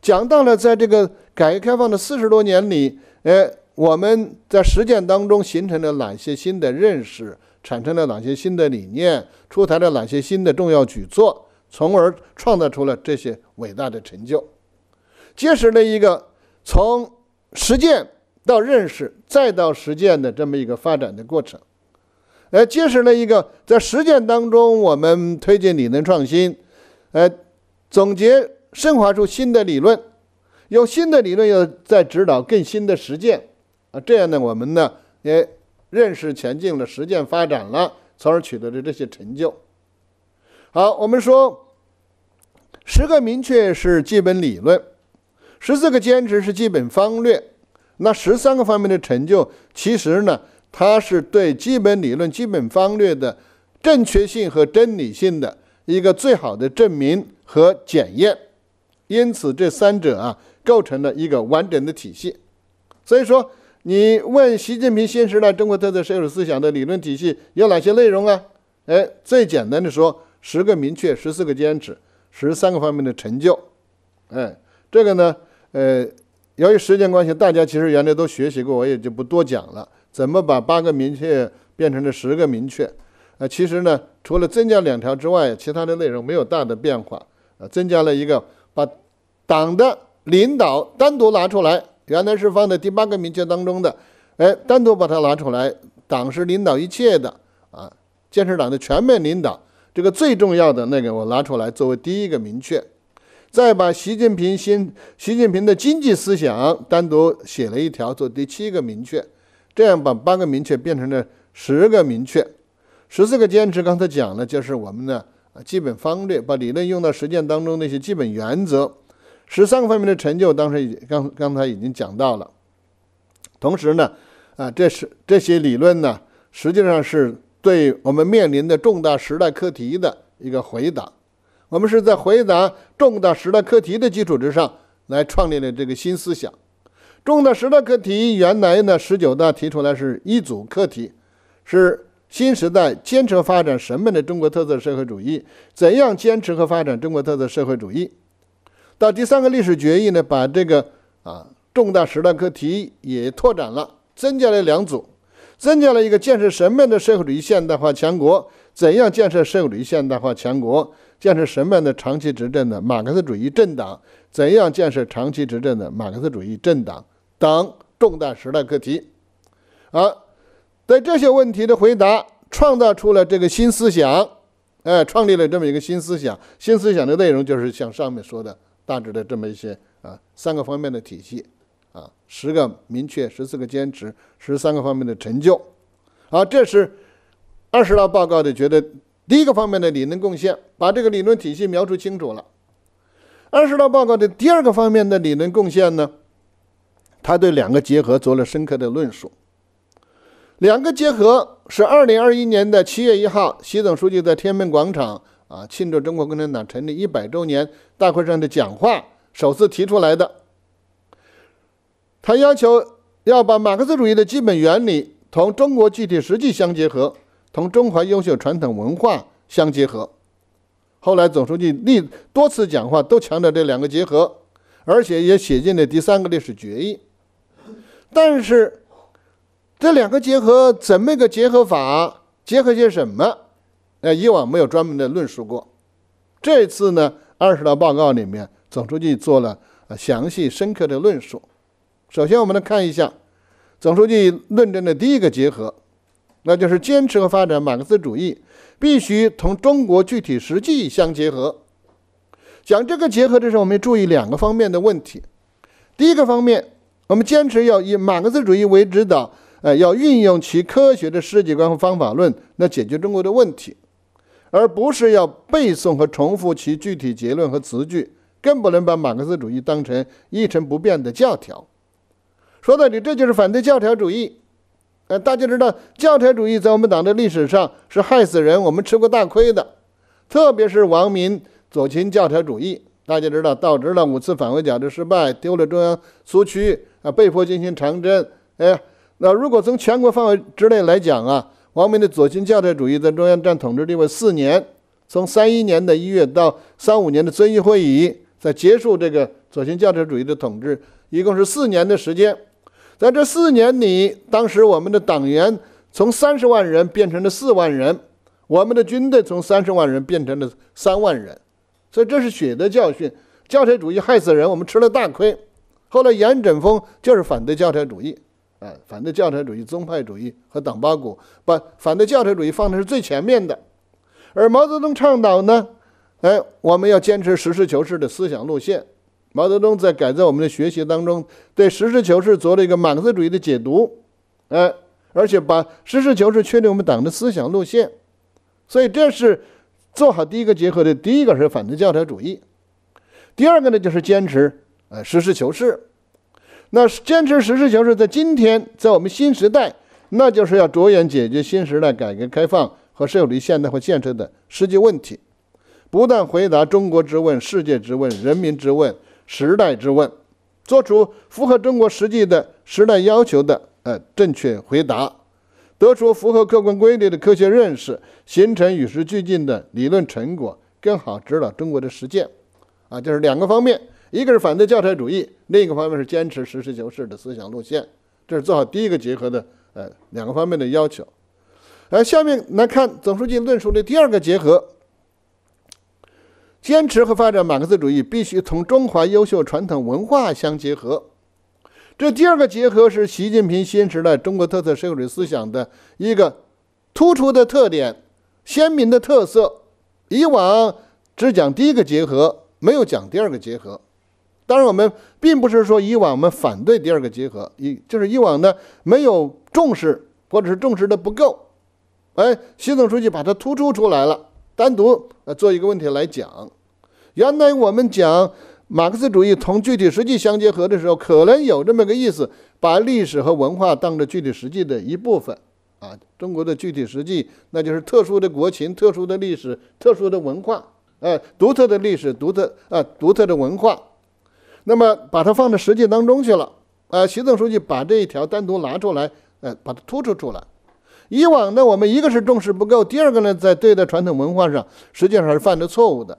讲到了在这个改革开放的四十多年里，哎，我们在实践当中形成了哪些新的认识，产生了哪些新的理念，出台了哪些新的重要举措。从而创造出了这些伟大的成就，揭示了一个从实践到认识再到实践的这么一个发展的过程，呃，揭示了一个在实践当中我们推进理论创新，哎，总结升华出新的理论，用新的理论又再指导更新的实践，啊，这样呢，我们呢也认识前进了，实践发展了，从而取得了这些成就。好，我们说，十个明确是基本理论，十四个坚持是基本方略，那十三个方面的成就，其实呢，它是对基本理论、基本方略的正确性和真理性的一个最好的证明和检验。因此，这三者啊，构成了一个完整的体系。所以说，你问习近平新时代中国特色社会主义思想的理论体系有哪些内容啊？哎，最简单的说。十个明确，十四个坚持，十三个方面的成就，哎，这个呢，呃，由于时间关系，大家其实原来都学习过，我也就不多讲了。怎么把八个明确变成了十个明确？啊，其实呢，除了增加两条之外，其他的内容没有大的变化。啊，增加了一个把党的领导单独拿出来，原来是放在第八个明确当中的，哎，单独把它拿出来，党是领导一切的，啊，坚持党的全面领导。这个最重要的那个，我拿出来作为第一个明确，再把习近平新习近平的经济思想单独写了一条，做第七个明确，这样把八个明确变成了十个明确，十四个坚持刚才讲了，就是我们的基本方略，把理论用到实践当中的一些基本原则，十三个方面的成就，当时已刚刚才已经讲到了，同时呢，啊，这是这些理论呢，实际上是。对我们面临的重大时代课题的一个回答，我们是在回答重大时代课题的基础之上来创立了这个新思想。重大时代课题原来呢，十九大提出来是一组课题，是新时代坚持发展什么的中国特色社会主义？怎样坚持和发展中国特色社会主义？到第三个历史决议呢，把这个啊重大时代课题也拓展了，增加了两组。增加了一个建设什么样的社会主义现代化强国？怎样建设社会主义现代化强国？建设什么样的长期执政的马克思主义政党？怎样建设长期执政的马克思主义政党？等重大时代课题。啊，对这些问题的回答，创造出了这个新思想，哎，创立了这么一个新思想。新思想的内容就是像上面说的，大致的这么一些啊，三个方面的体系。啊，十个明确，十四个坚持，十三个方面的成就，好，这是二十大报告的，觉得第一个方面的理论贡献，把这个理论体系描述清楚了。二十大报告的第二个方面的理论贡献呢，他对两个结合做了深刻的论述。两个结合是二零二一年的七月一号，习总书记在天安门广场啊庆祝中国共产党成立一百周年大会上的讲话首次提出来的。他要求要把马克思主义的基本原理同中国具体实际相结合，同中华优秀传统文化相结合。后来，总书记历多次讲话都强调这两个结合，而且也写进了第三个历史决议。但是，这两个结合怎么个结合法？结合些什么？呃，以往没有专门的论述过。这次呢，二十大报告里面，总书记做了详细深刻的论述。首先，我们来看一下总书记论证的第一个结合，那就是坚持和发展马克思主义，必须同中国具体实际相结合。讲这个结合的时候，我们注意两个方面的问题。第一个方面，我们坚持要以马克思主义为指导，呃，要运用其科学的世界观和方法论来解决中国的问题，而不是要背诵和重复其具体结论和词句，更不能把马克思主义当成一成不变的教条。说到底，这就是反对教条主义。呃，大家知道，教条主义在我们党的历史上是害死人，我们吃过大亏的。特别是王明左倾教条主义，大家知道，导致了五次反围剿的失败，丢了中央苏区，啊，被迫进行长征。哎，那如果从全国范围之内来讲啊，王明的左倾教条主义在中央占统治地位四年，从三一年的一月到三五年的遵义会议，在结束这个左倾教条主义的统治，一共是四年的时间。在这四年里，当时我们的党员从三十万人变成了四万人，我们的军队从三十万人变成了三万人，所以这是血的教训。教条主义害死人，我们吃了大亏。后来，严整风就是反对教条主义，啊，反对教条主义、宗派主义和党八股，把反对教条主义放在是最前面的。而毛泽东倡导呢，哎，我们要坚持实事求是的思想路线。毛泽东在改造我们的学习当中，对实事求是做了一个马克思主义的解读，哎，而且把实事求是确立我们党的思想路线，所以这是做好第一个结合的第一个是反对教条主义，第二个呢就是坚持呃实事求是。那坚持实事求是，在今天，在我们新时代，那就是要着眼解决新时代改革开放和社会主义现代化建设的实际问题，不断回答中国之问、世界之问、人民之问。时代之问，做出符合中国实际的时代要求的呃正确回答，得出符合客观规律的科学认识，形成与时俱进的理论成果，更好指导中国的实践，啊，就是两个方面，一个是反对教材主义，另一个方面是坚持实事求是的思想路线，这是做好第一个结合的呃两个方面的要求。而下面来看总书记论述的第二个结合。坚持和发展马克思主义，必须同中华优秀传统文化相结合。这第二个结合是习近平新时代中国特色社会主义思想的一个突出的特点、鲜明的特色。以往只讲第一个结合，没有讲第二个结合。当然，我们并不是说以往我们反对第二个结合，以就是以往呢没有重视，或者是重视的不够。哎，习总书记把它突出出来了，单独。做一个问题来讲，原来我们讲马克思主义同具体实际相结合的时候，可能有这么个意思，把历史和文化当作具体实际的一部分啊。中国的具体实际，那就是特殊的国情、特殊的历史、特殊的文化，哎，独特的历史、独特啊、独特的文化，那么把它放到实际当中去了啊。习总书记把这一条单独拿出来，哎，把它突出出来。以往呢，我们一个是重视不够，第二个呢，在对待传统文化上，实际上是犯了错误的。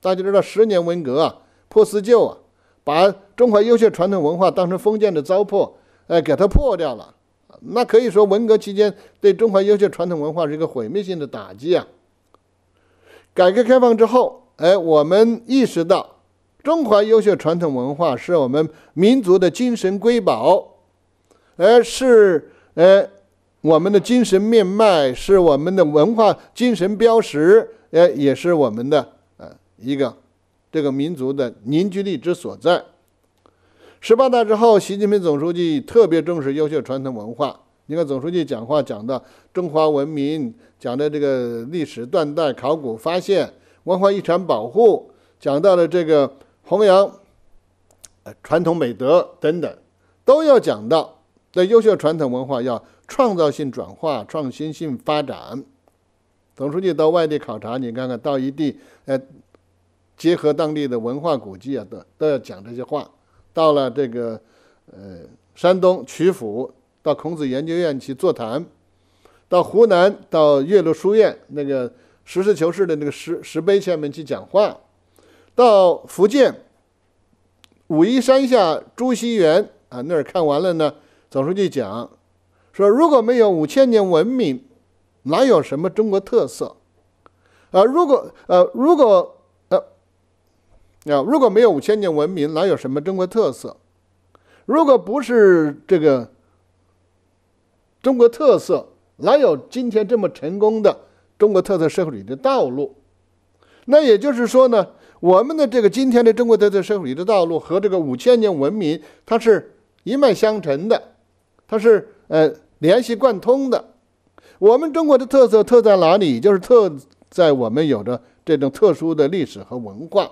大家知道，十年文革啊，破四旧啊，把中华优秀传统文化当成封建的糟粕，哎，给它破掉了。那可以说，文革期间对中华优秀传统文化是一个毁灭性的打击啊。改革开放之后，哎，我们意识到中华优秀传统文化是我们民族的精神瑰宝，而是，哎。我们的精神面脉是我们的文化精神标识，哎，也是我们的呃一个这个民族的凝聚力之所在。十八大之后，习近平总书记特别重视优秀传统文化。你看，总书记讲话讲的中华文明，讲的这个历史断代、考古发现、文化遗产保护，讲到了这个弘扬传统美德等等，都要讲到。那优秀传统文化要。创造性转化、创新性发展。总书记到外地考察，你看看，到一地，呃，结合当地的文化古迹啊，都都要讲这些话。到了这个，呃，山东曲阜，到孔子研究院去座谈；到湖南，到岳麓书院那个实事求是的那个石石碑下面去讲话；到福建，武夷山下朱熹园啊那儿看完了呢，总书记讲。说如果没有五千年文明，哪有什么中国特色？啊，如果呃，如果呃，啊，如果没有五千年文明，哪有什么中国特色？如果不是这个中国特色，哪有今天这么成功的中国特色社会主义的道路？那也就是说呢，我们的这个今天的中国特色社会主义的道路和这个五千年文明，它是一脉相承的，它是呃。联系贯通的，我们中国的特色特在哪里？就是特在我们有着这种特殊的历史和文化。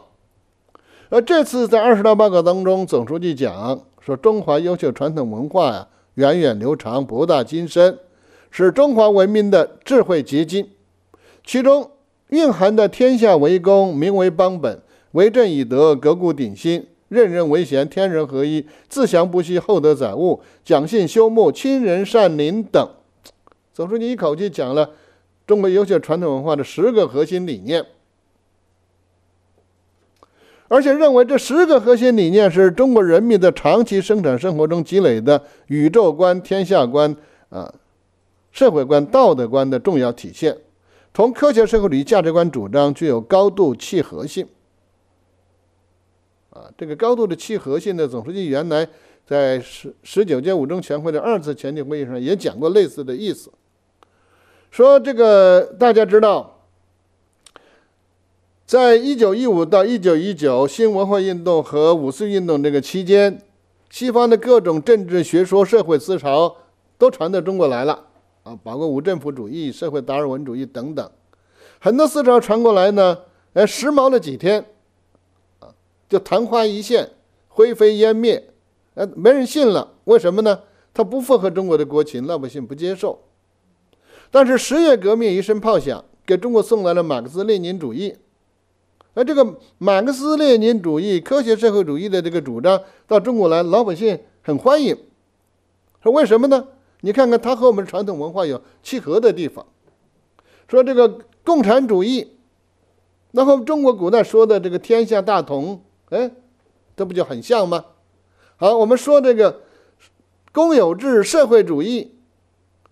而这次在二十大报告当中，总书记讲说：“中华优秀传统文化呀，源远流长，博大精深，是中华文明的智慧结晶，其中蕴含的‘天下为公’、‘民为邦本’、‘为政以德’、‘革故鼎新，任人唯贤、天人合一、自强不息、厚德载物、讲信修睦、亲仁善邻等，总书记一口气讲了中国优秀传统文化的十个核心理念，而且认为这十个核心理念是中国人民的长期生产生活中积累的宇宙观、天下观、啊社会观、道德观的重要体现，同科学社会主义价值观主张具有高度契合性。这个高度的契合性的，总书记原来在十十九届五中全会的二次全体会议上也讲过类似的意思，说这个大家知道，在一九一五到一九一九新文化运动和五四运动这个期间，西方的各种政治学说、社会思潮都传到中国来了啊，包括无政府主义、社会达尔文主义等等，很多思潮传过来呢，哎，时髦了几天。就昙花一现，灰飞烟灭，呃，没人信了。为什么呢？它不符合中国的国情，老百姓不接受。但是十月革命一声炮响，给中国送来了马克思列宁主义。而这个马克思列宁主义、科学社会主义的这个主张到中国来，老百姓很欢迎。说为什么呢？你看看它和我们传统文化有契合的地方。说这个共产主义，那和中国古代说的这个天下大同。哎，这不就很像吗？好，我们说这个公有制社会主义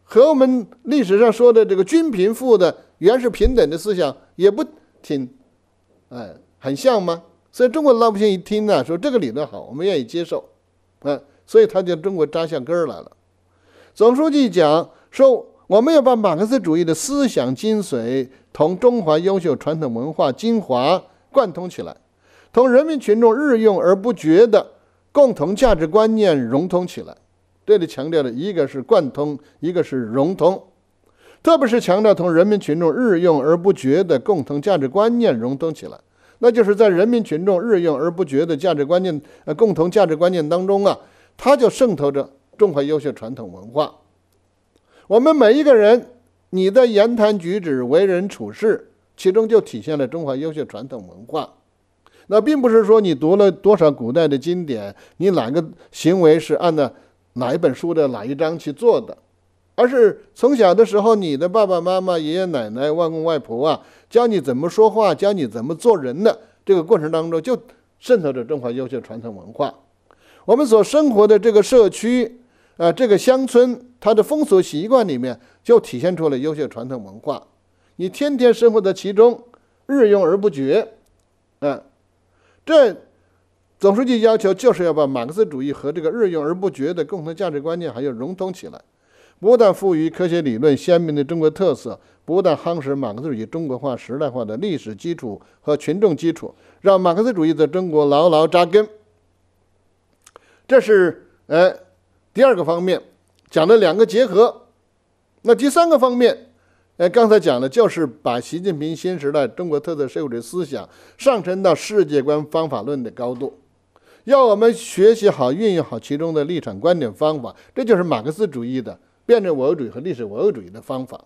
和我们历史上说的这个均贫富的原始平等的思想也不挺哎，很像吗？所以中国老百姓一听呢，说这个理论好，我们愿意接受，哎，所以他就中国扎下根来了。总书记讲说，我们要把马克思主义的思想精髓同中华优秀传统文化精华贯通起来。同人民群众日用而不觉的共同价值观念融通起来，这里强调的一个是贯通，一个是融通，特别是强调同人民群众日用而不觉的共同价值观念融通起来，那就是在人民群众日用而不觉的价值观念、呃共同价值观念当中啊，它就渗透着中华优秀传统文化。我们每一个人，你的言谈举止、为人处事，其中就体现了中华优秀传统文化。那并不是说你读了多少古代的经典，你哪个行为是按照哪一本书的哪一章去做的，而是从小的时候，你的爸爸妈妈、爷爷奶奶、外公外婆啊，教你怎么说话，教你怎么做人的这个过程当中，就渗透着中华优秀传统文化。我们所生活的这个社区，呃，这个乡村，它的风俗习惯里面就体现出了优秀传统文化。你天天生活在其中，日用而不觉，嗯。这，总书记要求就是要把马克思主义和这个日用而不觉的共同价值观念还要融通起来，不断赋予科学理论鲜明的中国特色，不断夯实马克思主义中国化时代化的历史基础和群众基础，让马克思主义在中国牢牢扎根。这是哎第二个方面讲的两个结合，那第三个方面。哎，刚才讲的，就是把习近平新时代中国特色社会主义思想上升到世界观方法论的高度，要我们学习好、运用好其中的立场、观点、方法，这就是马克思主义的辩证唯物主义和历史唯物主义的方法。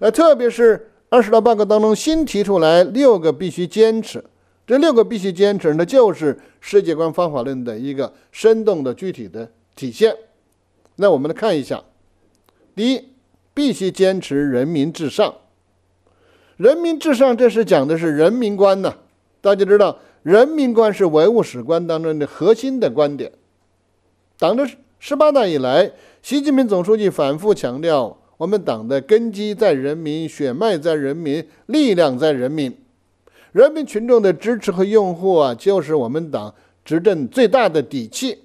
哎，特别是二十大报告当中新提出来六个必须坚持，这六个必须坚持呢，就是世界观方法论的一个生动的具体的体现。那我们来看一下，第一。必须坚持人民至上。人民至上，这是讲的是人民观呐。大家知道，人民观是唯物史观当中的核心的观点。党的十八大以来，习近平总书记反复强调，我们党的根基在人民，血脉在人民，力量在人民。人民群众的支持和拥护啊，就是我们党执政最大的底气。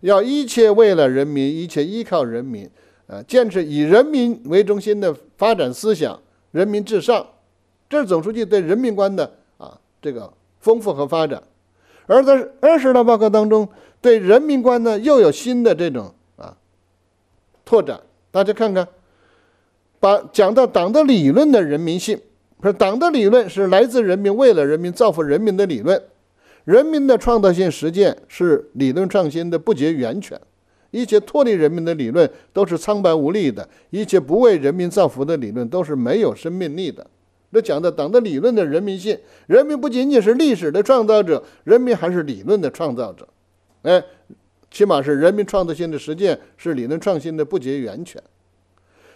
要一切为了人民，一切依靠人民。呃，坚持以人民为中心的发展思想，人民至上，这是总书记对人民观的啊这个丰富和发展。而在二十大报告当中，对人民观呢又有新的这种啊拓展。大家看看，把讲到党的理论的人民性，说党的理论是来自人民、为了人民、造福人民的理论，人民的创造性实践是理论创新的不竭源泉。一切脱离人民的理论都是苍白无力的，一切不为人民造福的理论都是没有生命力的。那讲的党的理论的人民性，人民不仅仅是历史的创造者，人民还是理论的创造者。哎，起码是人民创造性的实践是理论创新的不竭源泉。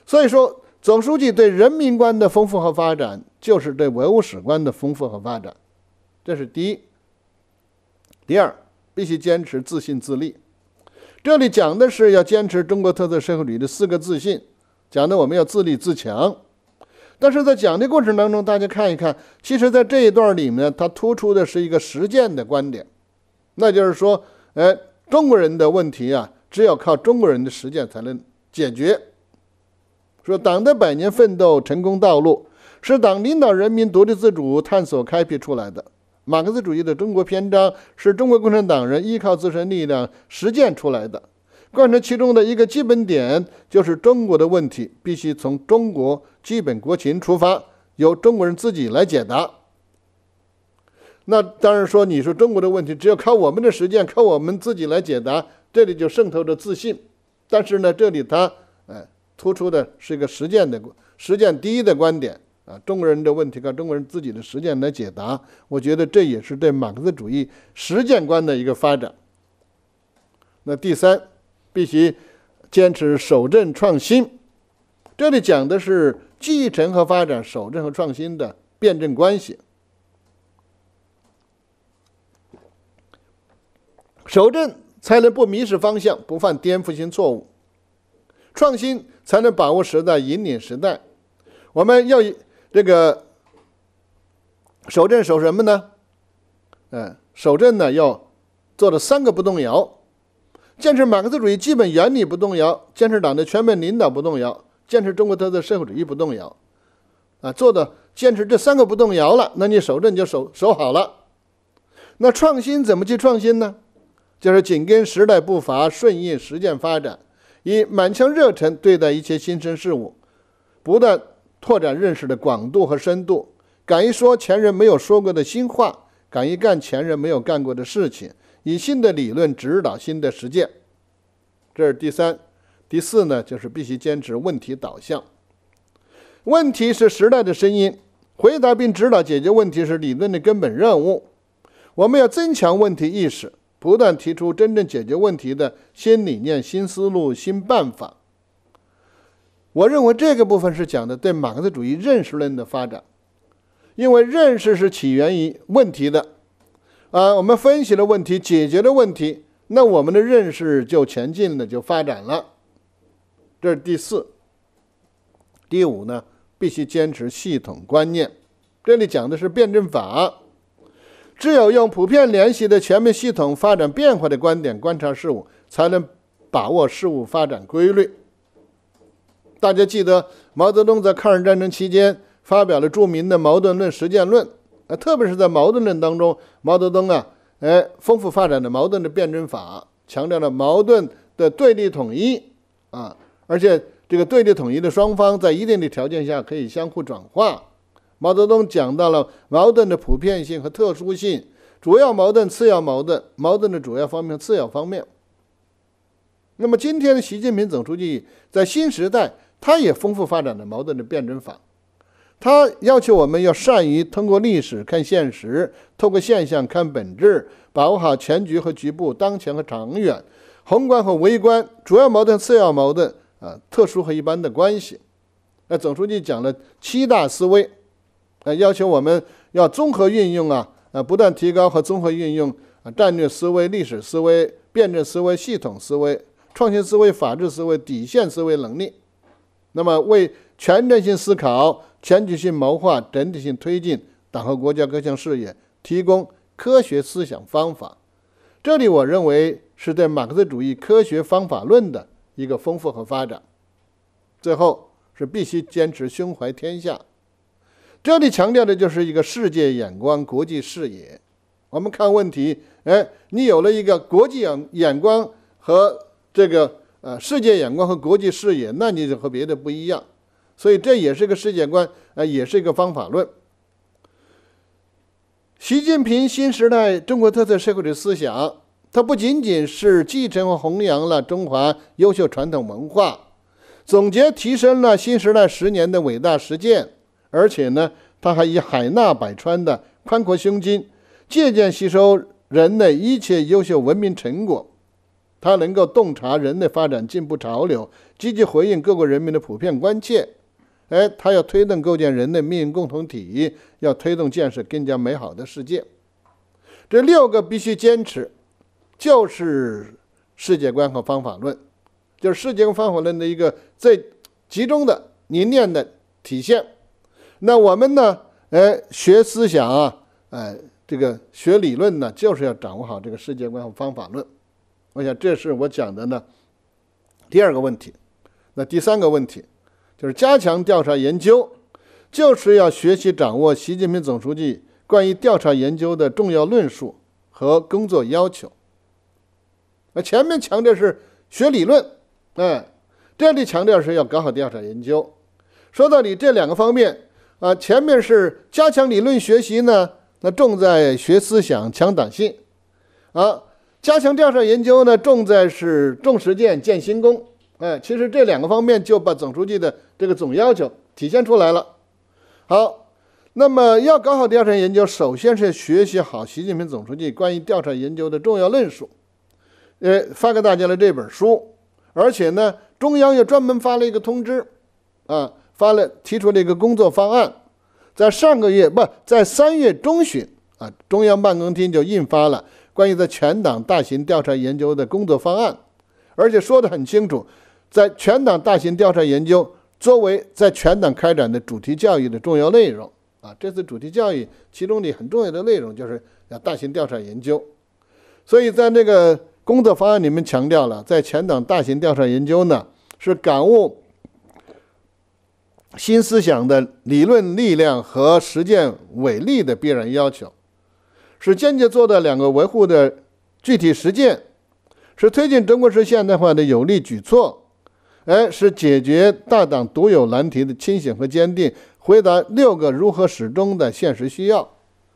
所以说，总书记对人民观的丰富和发展，就是对唯物史观的丰富和发展。这是第一。第二，必须坚持自信自立。这里讲的是要坚持中国特色社会主义的四个自信，讲的我们要自立自强。但是在讲的过程当中，大家看一看，其实在这一段里面，它突出的是一个实践的观点，那就是说，哎，中国人的问题啊，只有靠中国人的实践才能解决。说党的百年奋斗成功道路，是党领导人民独立自主探索开辟出来的。马克思主义的中国篇章是中国共产党人依靠自身力量实践出来的。贯彻其中的一个基本点，就是中国的问题必须从中国基本国情出发，由中国人自己来解答。那当然说，你说中国的问题只有靠我们的实践，靠我们自己来解答，这里就渗透着自信。但是呢，这里它哎突出的是一个实践的实践第一的观点。啊，中国人的问题靠中国人自己的实践来解答，我觉得这也是对马克思主义实践观的一个发展。那第三，必须坚持守正创新，这里讲的是继承和发展、守正和创新的辩证关系。守正才能不迷失方向，不犯颠覆性错误；创新才能把握时代，引领时代。我们要以。这个守正守什么呢？嗯，守正呢要做了三个不动摇：，坚持马克思主义基本原理不动摇，坚持党的全面领导不动摇，坚持中国特色社会主义不动摇。啊，做到坚持这三个不动摇了，那你守正就守守好了。那创新怎么去创新呢？就是紧跟时代步伐，顺应实践发展，以满腔热忱对待一切新生事物，不断。拓展认识的广度和深度，敢于说前人没有说过的新话，敢于干前人没有干过的事情，以新的理论指导新的实践。这是第三、第四呢，就是必须坚持问题导向。问题是时代的声音，回答并指导解决问题是理论的根本任务。我们要增强问题意识，不断提出真正解决问题的新理念、新思路、新办法。我认为这个部分是讲的对马克思主义认识论的发展，因为认识是起源于问题的，啊，我们分析了问题，解决了问题，那我们的认识就前进了，就发展了。这是第四。第五呢，必须坚持系统观念，这里讲的是辩证法，只有用普遍联系的、全面系统、发展变化的观点观察事物，才能把握事物发展规律。大家记得毛泽东在抗日战争期间发表了著名的《矛盾论》《实践论》啊，特别是在《矛盾论》当中，毛泽东啊，哎，丰富发展了矛盾的辩证法，强调了矛盾的对立统一啊，而且这个对立统一的双方在一定的条件下可以相互转化。毛泽东讲到了矛盾的普遍性和特殊性，主要矛盾、次要矛盾，矛盾的主要方面、次要方面。那么今天的习近平总书记在新时代。它也丰富发展的矛盾的辩证法，它要求我们要善于通过历史看现实，透过现象看本质，把握好全局和局部、当前和长远、宏观和微观、主要矛盾次要矛盾啊、特殊和一般的关系。那总书记讲了七大思维，呃，要求我们要综合运用啊，啊，不断提高和综合运用啊战略思维、历史思维、辩证思维、系统思维、创新思维、法治思维、底线思维能力。那么，为全面性思考、全局性谋划、整体性推进党和国家各项事业提供科学思想方法，这里我认为是对马克思主义科学方法论的一个丰富和发展。最后是必须坚持胸怀天下，这里强调的就是一个世界眼光、国际视野。我们看问题，哎，你有了一个国际眼眼光和这个。啊，世界眼光和国际视野，那你就和别的不一样，所以这也是个世界观，啊，也是一个方法论。习近平新时代中国特色社会主义思想，它不仅仅是继承和弘扬了中华优秀传统文化，总结提升了新时代十年的伟大实践，而且呢，它还以海纳百川的宽阔胸襟，借鉴吸收人类一切优秀文明成果。它能够洞察人类发展进步潮流，积极回应各国人民的普遍关切。哎，它要推动构建人类命运共同体，要推动建设更加美好的世界。这六个必须坚持，就是世界观和方法论，就是世界观方法论的一个最集中的凝练的体现。那我们呢？哎，学思想啊，哎，这个学理论呢，就是要掌握好这个世界观和方法论。我想，这是我讲的呢，第二个问题。那第三个问题就是加强调查研究，就是要学习掌握习近平总书记关于调查研究的重要论述和工作要求。那前面强调是学理论，哎，这里强调是要搞好调查研究。说到底，这两个方面啊，前面是加强理论学习呢，那重在学思想、强党性，啊。加强调查研究呢，重在是重实践、建新功。哎，其实这两个方面就把总书记的这个总要求体现出来了。好，那么要搞好调查研究，首先是学习好习近平总书记关于调查研究的重要论述。呃，发给大家了这本书，而且呢，中央又专门发了一个通知，啊，发了提出了一个工作方案，在上个月不，在三月中旬啊，中央办公厅就印发了。关于在全党大型调查研究的工作方案，而且说得很清楚，在全党大型调查研究作为在全党开展的主题教育的重要内容啊，这次主题教育其中的很重要的内容就是要大型调查研究，所以在那个工作方案里面强调了，在全党大型调查研究呢是感悟新思想的理论力量和实践伟力的必然要求。是坚决做的两个维护的具体实践，是推进中国式现代化的有力举措，哎，是解决大党独有难题的清醒和坚定，回答六个如何始终的现实需要。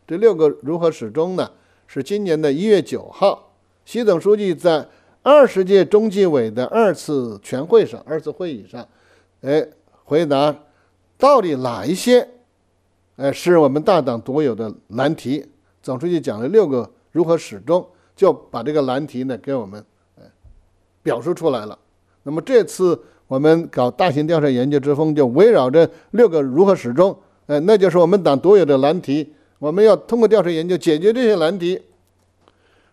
这六个如何始终呢？是今年的一月九号，习总书记在二十届中纪委的二次全会上、二次会议上，哎，回答到底哪一些，哎，是我们大党独有的难题。总书记讲了六个如何始终，就把这个难题呢给我们表述出来了。那么这次我们搞大型调查研究之风，就围绕着六个如何始终，哎，那就是我们党独有的难题。我们要通过调查研究解决这些难题。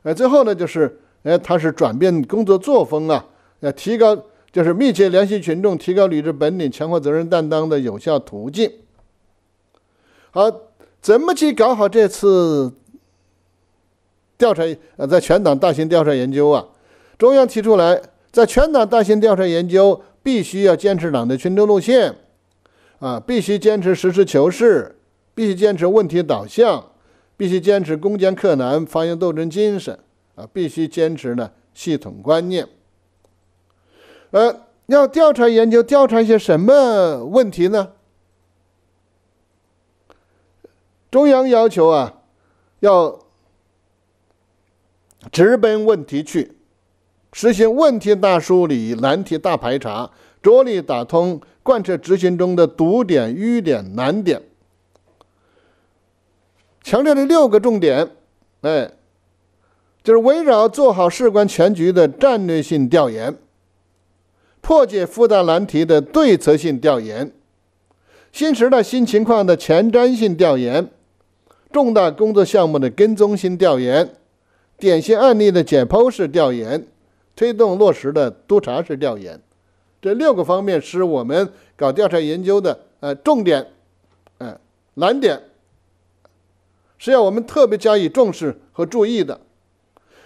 哎，最后呢，就是哎，它是转变工作作风啊，要提高，就是密切联系群众，提高履职本领，强化责任担当的有效途径。好。怎么去搞好这次调查？呃，在全党大型调查研究啊，中央提出来，在全党大型调查研究必须要坚持党的群众路线，啊，必须坚持实事求是，必须坚持问题导向，必须坚持攻坚克难、发扬斗争精神，啊，必须坚持呢系统观念。呃，要调查研究，调查一些什么问题呢？中央要求啊，要直奔问题去，实行问题大梳理、难题大排查，着力打通贯彻执行中的堵点、淤点、难点。强调了六个重点，哎，就是围绕做好事关全局的战略性调研，破解复杂难题的对策性调研，新时代新情况的前瞻性调研。重大工作项目的跟踪性调研、典型案例的解剖式调研、推动落实的督查式调研，这六个方面是我们搞调查研究的呃重点，嗯难点，是要我们特别加以重视和注意的。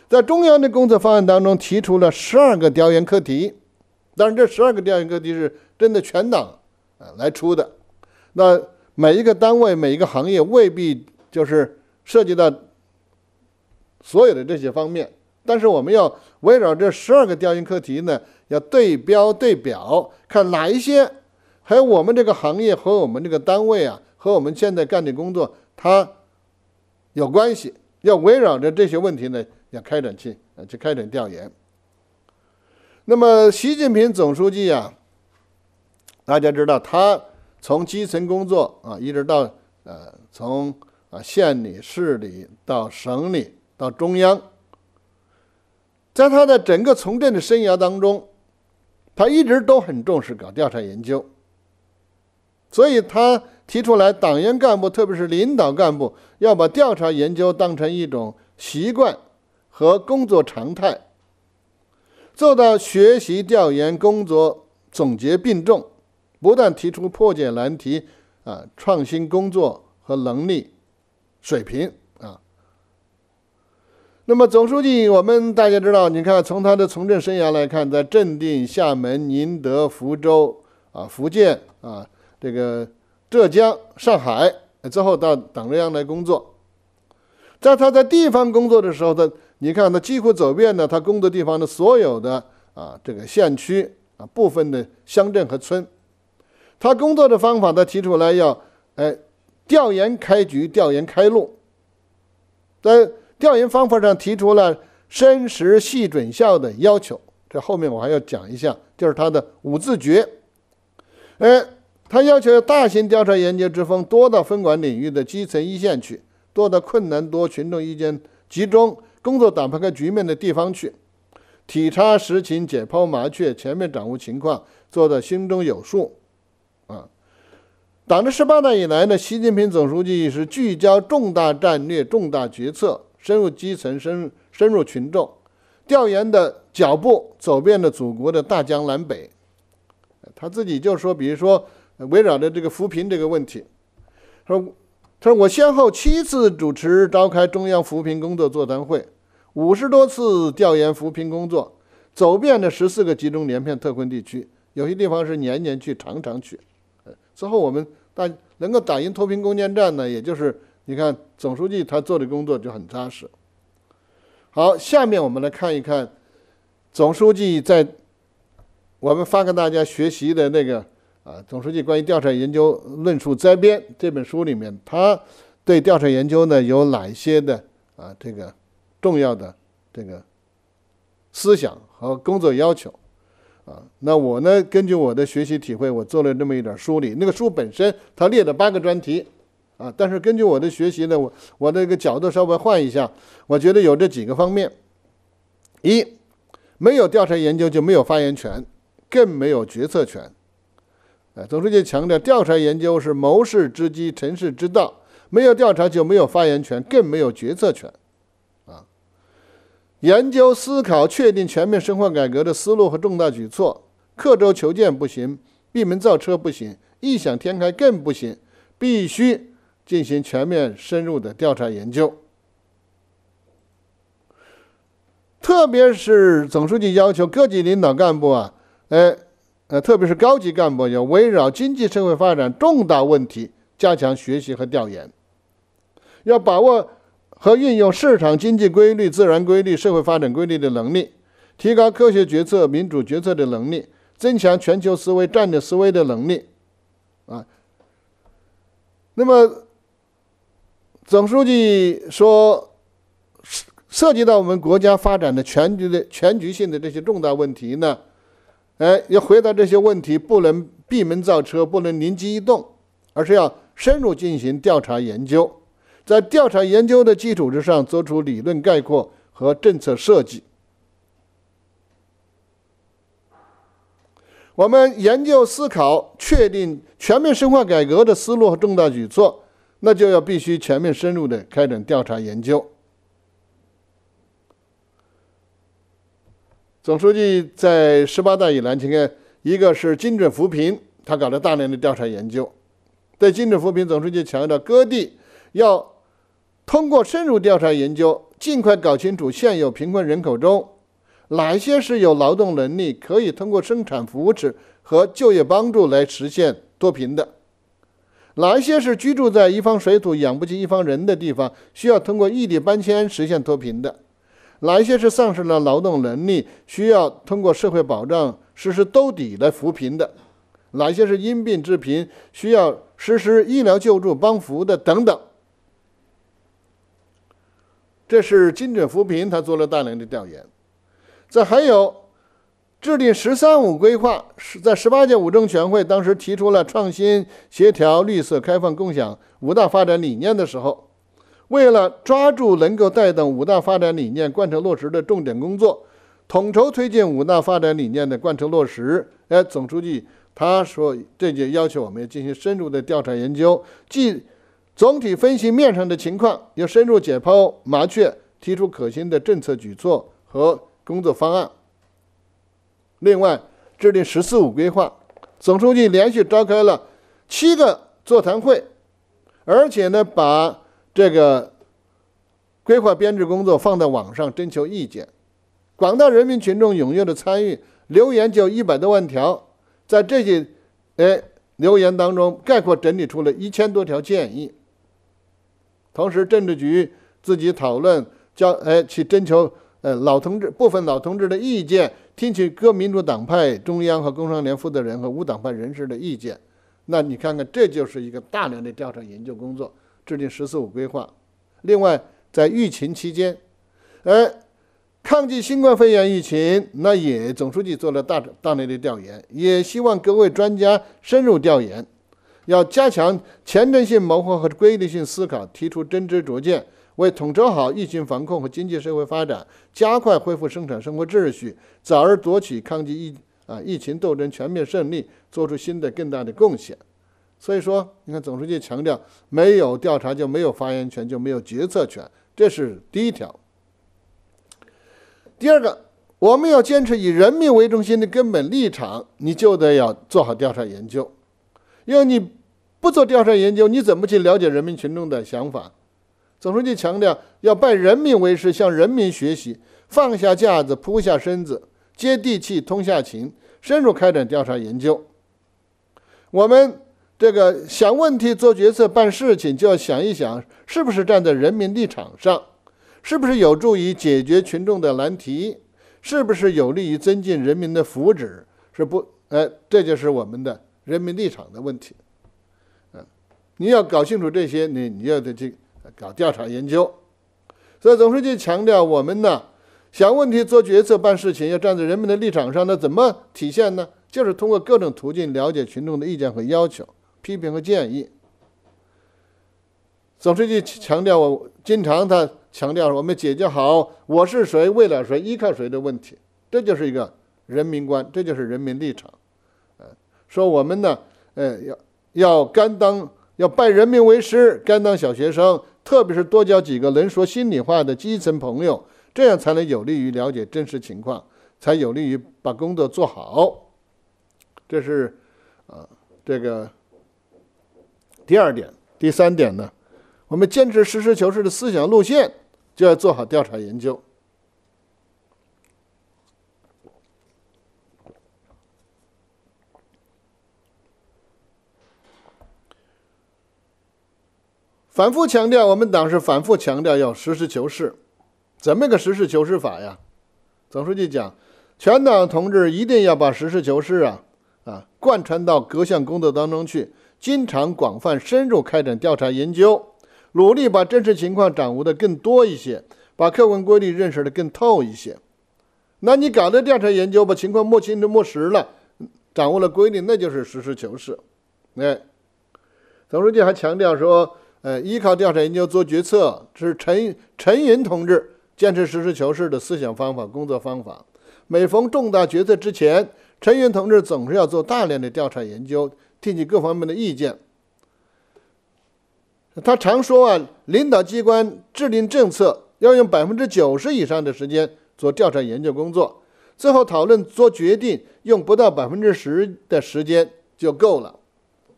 在中央的工作方案当中提出了十二个调研课题，但是这十二个调研课题是真的全党啊来出的，那每一个单位、每一个行业未必。就是涉及到所有的这些方面，但是我们要围绕这十二个调研课题呢，要对标对表，看哪一些还有我们这个行业和我们这个单位啊，和我们现在干的工作它有关系，要围绕着这些问题呢，要开展去呃去开展调研。那么习近平总书记啊，大家知道他从基层工作啊，一直到呃从啊，县里、市里到省里到中央，在他的整个从政的生涯当中，他一直都很重视搞调查研究。所以，他提出来，党员干部特别是领导干部要把调查研究当成一种习惯和工作常态，做到学习、调研、工作、总结并重，不断提出破解难题、啊创新工作和能力。水平啊，那么总书记，我们大家知道，你看从他的从政生涯来看，在镇定、厦门、宁德、福州啊，福建啊，这个浙江、上海，最后到党中央来工作，在他在地方工作的时候，他你看他几乎走遍了他工作地方的所有的啊这个县区啊部分的乡镇和村，他工作的方法，他提出来要哎。调研开局，调研开路，在调研方法上提出了深实细准效的要求。这后面我还要讲一下，就是他的五字诀。哎，他要求大型调查研究之风，多到分管领域的基层一线去，多到困难多、群众意见集中、工作打不开局面的地方去，体察实情，解剖麻雀，全面掌握情况，做到心中有数。党的十八大以来呢，习近平总书记是聚焦重大战略、重大决策，深入基层、深入深入群众，调研的脚步走遍了祖国的大江南北。他自己就说，比如说，围绕着这个扶贫这个问题，说他说我先后七次主持召开中央扶贫工作座谈会，五十多次调研扶贫工作，走遍了十四个集中连片特困地区，有些地方是年年去、常常去。之后我们大能够打赢脱贫攻坚战呢，也就是你看总书记他做的工作就很扎实。好，下面我们来看一看总书记在我们发给大家学习的那个啊，总书记关于调查研究论述摘编这本书里面，他对调查研究呢有哪一些的啊这个重要的这个思想和工作要求。啊，那我呢？根据我的学习体会，我做了这么一点梳理。那个书本身它列了八个专题，啊，但是根据我的学习呢，我我这个角度稍微换一下，我觉得有这几个方面：一，没有调查研究就没有发言权，更没有决策权。哎，总书记强调，调查研究是谋事之基、成事之道，没有调查就没有发言权，更没有决策权。研究思考，确定全面深化改革的思路和重大举措。刻舟求剑不行，闭门造车不行，异想天开更不行。必须进行全面深入的调查研究。特别是总书记要求各级领导干部啊，哎，呃，特别是高级干部要围绕经济社会发展重大问题加强学习和调研，要把握。和运用市场经济规律、自然规律、社会发展规律的能力，提高科学决策、民主决策的能力，增强全球思维、战略思维的能力。啊，那么，总书记说，涉及到我们国家发展的全局的全局性的这些重大问题呢，哎，要回答这些问题，不能闭门造车，不能灵机一动，而是要深入进行调查研究。在调查研究的基础之上，做出理论概括和政策设计。我们研究思考、确定全面深化改革的思路和重大举措，那就要必须全面深入的开展调查研究。总书记在十八大以来，你看，一个是精准扶贫，他搞了大量的调查研究。在精准扶贫，总书记强调各地要。通过深入调查研究，尽快搞清楚现有贫困人口中，哪一些是有劳动能力，可以通过生产扶持和就业帮助来实现脱贫的；哪一些是居住在一方水土养不起一方人的地方，需要通过异地搬迁实现脱贫的；哪一些是丧失了劳动能力，需要通过社会保障实施兜底来扶贫的；哪些是因病致贫，需要实施医疗救助帮扶的等等。这是精准扶贫，他做了大量的调研。再还有制定“十三五”规划，是在十八届五中全会当时提出了创新、协调、绿色、开放、共享五大发展理念的时候，为了抓住能够带动五大发展理念贯彻落实的重点工作，统筹推进五大发展理念的贯彻落实。哎，总书记他说这就要求，我们进行深入的调查研究，既。总体分析面上的情况，要深入解剖麻雀，提出可行的政策举措和工作方案。另外，制定“十四五”规划，总书记连续召开了七个座谈会，而且呢，把这个规划编制工作放到网上征求意见，广大人民群众踊跃的参与，留言就一百多万条，在这些哎留言当中，概括整理出了一千多条建议。同时，政治局自己讨论、交哎去征求呃老同志、部分老同志的意见，听取各民主党派中央和工商联负责人和无党派人士的意见。那你看看，这就是一个大量的调查研究工作，制定“十四五”规划。另外，在疫情期间，哎，抗击新冠肺炎疫情，那也总书记做了大大量的调研，也希望各位专家深入调研。要加强前瞻性谋划和规律性思考，提出真知灼见，为统筹好疫情防控和经济社会发展，加快恢复生产生活秩序，早日夺取抗击疫啊疫情斗争全面胜利，做出新的更大的贡献。所以说，你看总书记强调，没有调查就没有发言权，就没有决策权，这是第一条。第二个，我们要坚持以人民为中心的根本立场，你就得要做好调查研究。因为你不做调查研究，你怎么去了解人民群众的想法？总书记强调，要拜人民为师，向人民学习，放下架子，扑下身子，接地气，通下情，深入开展调查研究。我们这个想问题、做决策、办事情，就要想一想，是不是站在人民立场上，是不是有助于解决群众的难题，是不是有利于增进人民的福祉？是不？哎，这就是我们的。人民立场的问题，嗯，你要搞清楚这些，你你要得去搞调查研究。所以，总书记强调，我们呢，想问题、做决策、办事情，要站在人民的立场上。那怎么体现呢？就是通过各种途径了解群众的意见和要求、批评和建议。总书记强调，我经常他强调，我们解决好我是谁、为了谁、依靠谁的问题，这就是一个人民观，这就是人民立场。说我们呢，呃，要要甘当，要拜人民为师，甘当小学生，特别是多交几个能说心里话的基层朋友，这样才能有利于了解真实情况，才有利于把工作做好。这是，啊，这个第二点，第三点呢，我们坚持实事求是的思想路线，就要做好调查研究。反复强调，我们党是反复强调要实事求是，怎么个实事求是法呀？总书记讲，全党同志一定要把实事求是啊啊贯穿到各项工作当中去，经常广泛深入开展调查研究，努力把真实情况掌握的更多一些，把客观规律认识的更透一些。那你搞的调查研究，把情况摸清了、摸实了，掌握了规律，那就是实事求是。哎，总书记还强调说。呃，依靠调查研究做决策是陈陈云同志坚持实事求是的思想方法工作方法。每逢重大决策之前，陈云同志总是要做大量的调查研究，听取各方面的意见。他常说啊，领导机关制定政策要用百分之九十以上的时间做调查研究工作，最后讨论做决定用不到百分之十的时间就够了。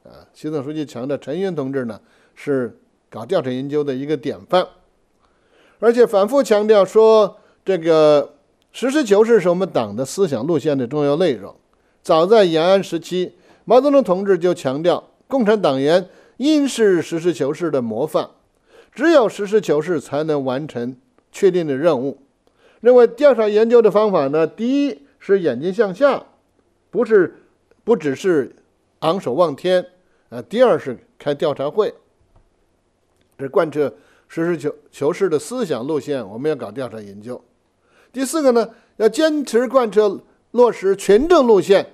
啊，习总书记强调，陈云同志呢。是搞调查研究的一个典范，而且反复强调说，这个实事求是是我们党的思想路线的重要内容。早在延安时期，毛泽东同志就强调，共产党员应是实事求是的模范，只有实事求是才能完成确定的任务。认为调查研究的方法呢，第一是眼睛向下，不是不只是昂首望天，啊，第二是开调查会。这贯彻实事求求是的思想路线，我们要搞调查研究。第四个呢，要坚持贯彻落实群众路线，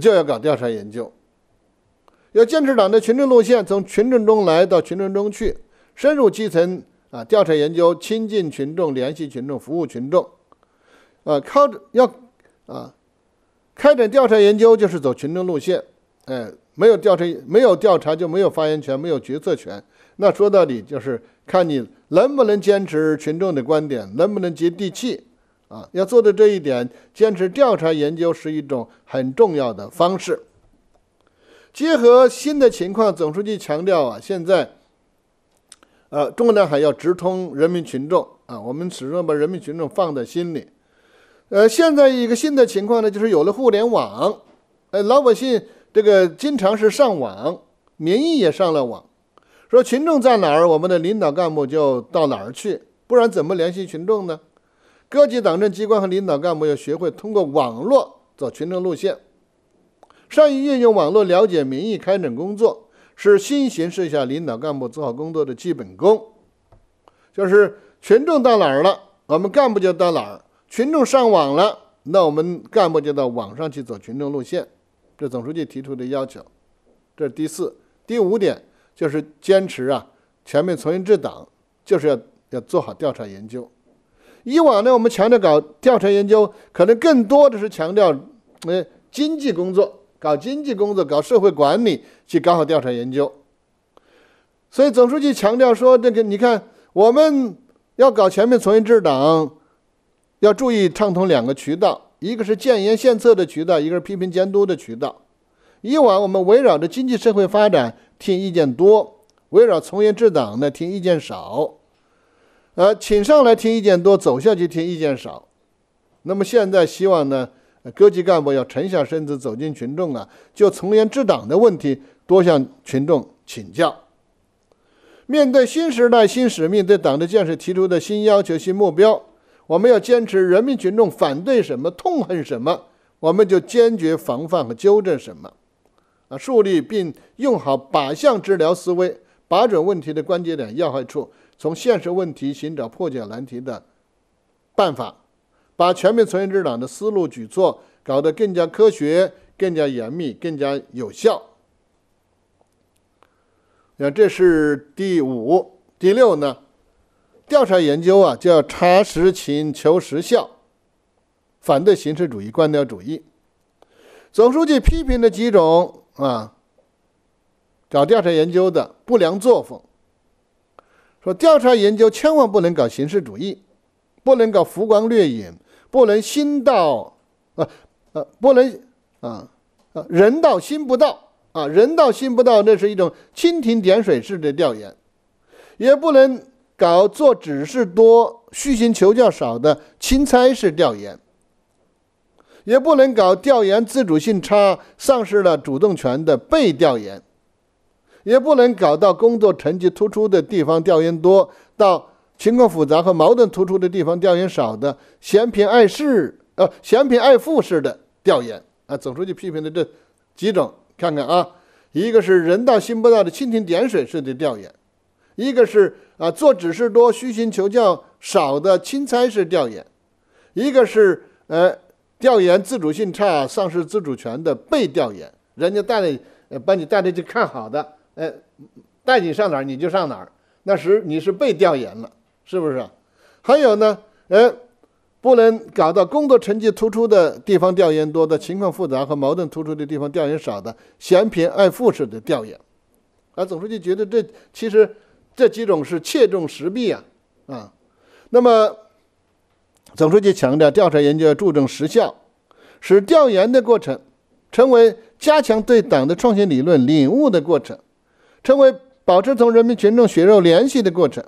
就要搞调查研究。要坚持党的群众路线，从群众中来到群众中去，深入基层啊，调查研究，亲近群众，联系群众，服务群众，啊，靠着要啊，开展调查研究就是走群众路线，哎，没有调查，没有调查就没有发言权，没有决策权。那说到底就是看你能不能坚持群众的观点，能不能接地气啊？要做到这一点，坚持调查研究是一种很重要的方式。结合新的情况，总书记强调啊，现在，呃，中国南海要直通人民群众啊，我们始终把人民群众放在心里。呃，现在一个新的情况呢，就是有了互联网，呃，老百姓这个经常是上网，民意也上了网。说群众在哪儿，我们的领导干部就到哪儿去，不然怎么联系群众呢？各级党政机关和领导干部要学会通过网络走群众路线，善于运用网络了解民意、开展工作，是新形势下领导干部做好工作的基本功。就是群众到哪儿了，我们干部就到哪儿；群众上网了，那我们干部就到网上去走群众路线。这总书记提出的要求。这是第四、第五点。就是坚持啊，全面从严治党，就是要要做好调查研究。以往呢，我们强调搞调查研究，可能更多的是强调呃经济工作，搞经济工作，搞社会管理，去搞好调查研究。所以总书记强调说：“这个你看，我们要搞全面从严治党，要注意畅通两个渠道，一个是建言献策的渠道，一个是批评监督的渠道。以往我们围绕着经济社会发展。”听意见多，围绕从严治党呢听意见少，呃，请上来听意见多，走下去听意见少。那么现在希望呢，各级干部要沉下身子，走进群众啊，就从严治党的问题多向群众请教。面对新时代新使命，对党的建设提出的新要求、新目标，我们要坚持人民群众反对什么、痛恨什么，我们就坚决防范和纠正什么。啊！树立并用好靶向治疗思维，把准问题的关键点、要害处，从现实问题寻找破解难题的办法，把全面从严治党的思路举措搞得更加科学、更加严密、更加有效。那这是第五、第六呢？调查研究啊，就要查实情、求实效，反对形式主义、官僚主义。总书记批评的几种。啊，搞调查研究的不良作风。说调查研究千万不能搞形式主义，不能搞浮光掠影，不能心到，呃呃，不能啊，啊，人到心不到啊，人到心不到，那是一种蜻蜓点水式的调研，也不能搞做指示多、虚心求教少的钦差式调研。也不能搞调研自主性差、丧失了主动权的被调研；也不能搞到工作成绩突出的地方调研多，到情况复杂和矛盾突出的地方调研少的嫌贫爱势、呃嫌贫爱富式的调研。啊，总书记批评的这几种，看看啊，一个是人到心不到的蜻蜓点水式的调研，一个是啊做指示多、虚心求教少的钦差式调研，一个是呃。调研自主性差、丧失自主权的被调研，人家带着，把你带着去看好的，哎，带你上哪儿你就上哪儿。那时你是被调研了，是不是？还有呢，哎，不能搞到工作成绩突出的地方调研多的，情况复杂和矛盾突出的地方调研少的，嫌贫爱富式的调研。啊，总书记觉得这其实这几种是切中时弊啊，啊，那么。总书记强调，调查研究要注重实效，使调研的过程成为加强对党的创新理论领悟的过程，成为保持同人民群众血肉联系的过程，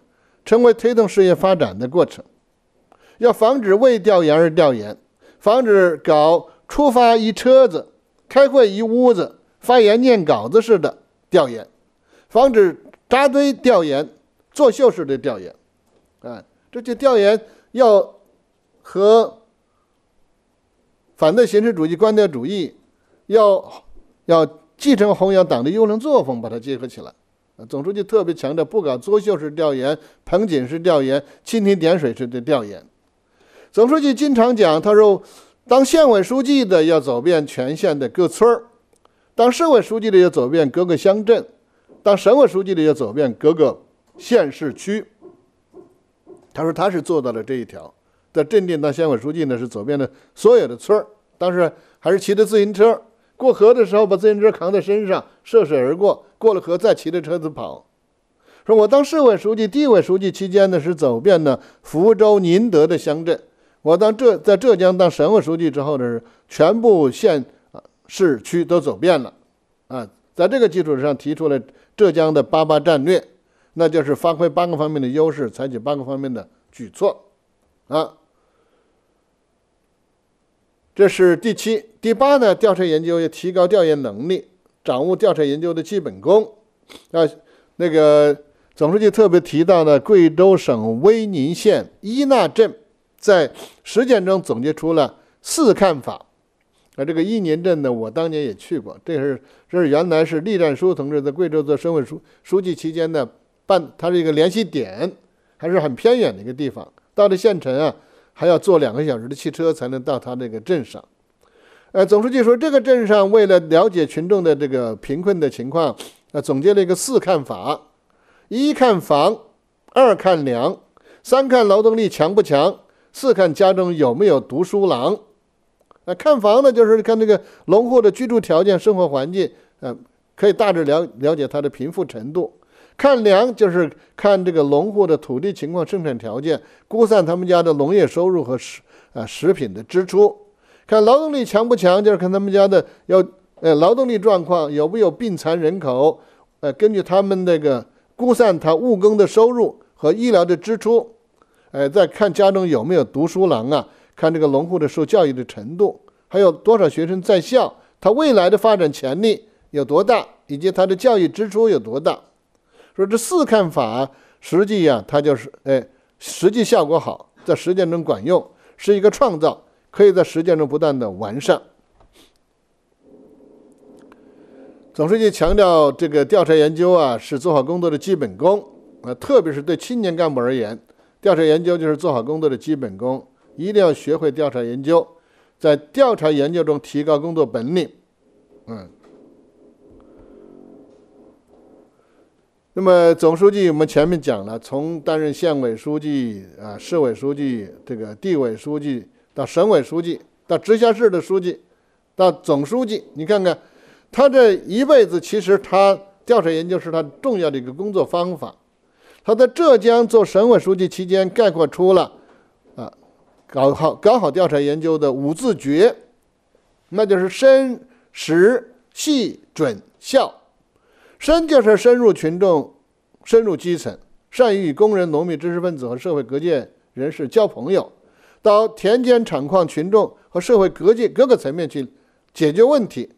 成为推动事业发展的过程。要防止为调研而调研，防止搞出发一车子、开会一屋子、发言念稿子似的调研，防止扎堆调研、作秀式的调研。啊，这就调研要。和反对形式主义、官僚主义，要要继承弘扬党的优良作风，把它结合起来。总书记特别强调，不搞作秀式调研、盆景式调研、蜻蜓点水式的调研。总书记经常讲，他说，当县委书记的要走遍全县的各村儿，当市委书记的要走遍各个乡镇，当省委书记的要走遍各个县市区。他说，他是做到了这一条。在镇定当县委书记呢，是走遍了所有的村儿。当时还是骑着自行车，过河的时候把自行车扛在身上，涉水而过。过了河再骑着车子跑。说我当市委书记、地委书记期间呢，是走遍了福州、宁德的乡镇。我当浙在浙江当省委书记之后呢，是全部县、市、区都走遍了。啊，在这个基础上提出了浙江的“八八战略”，那就是发挥八个方面的优势，采取八个方面的举措。啊。这是第七、第八呢？调查研究要提高调研能力，掌握调查研究的基本功。啊，那个总书记特别提到呢，贵州省威宁县伊那镇，在实践中总结出了“四看法”。啊，这个伊宁镇呢，我当年也去过。这是这是原来是栗战书同志在贵州做省委书书记期间呢办，它是一个联系点，还是很偏远的一个地方。到了县城啊。还要坐两个小时的汽车才能到他那个镇上，呃，总书记说，这个镇上为了了解群众的这个贫困的情况，啊，总结了一个四看法：，一看房，二看粮，三看劳动力强不强，四看家中有没有读书郎。呃、看房呢，就是看这个农户的居住条件、生活环境，呃，可以大致了了解他的贫富程度。看粮就是看这个农户的土地情况、生产条件，估算他们家的农业收入和食啊食品的支出。看劳动力强不强，就是看他们家的要呃劳动力状况有没有病残人口。呃，根据他们那个估算，他务工的收入和医疗的支出，哎，再看家中有没有读书郎啊？看这个农户的受教育的程度，还有多少学生在校，他未来的发展潜力有多大，以及他的教育支出有多大。说这四看法实际呀，它就是哎，实际效果好，在实践中管用，是一个创造，可以在实践中不断的完善。总书记强调，这个调查研究啊，是做好工作的基本功啊，特别是对青年干部而言，调查研究就是做好工作的基本功，一定要学会调查研究，在调查研究中提高工作本领，嗯。那么，总书记，我们前面讲了，从担任县委书记、啊市委书记、这个地委书记到省委书记，到直辖市的书记，到总书记，你看看，他这一辈子，其实他调查研究是他重要的一个工作方法。他在浙江做省委书记期间，概括出了啊，搞好搞好调查研究的五字诀，那就是深、实、细、准、效。深就是深入群众、深入基层，善于与工人、农民、知识分子和社会各界人士交朋友，到田间、厂矿、群众和社会各界各个层面去解决问题。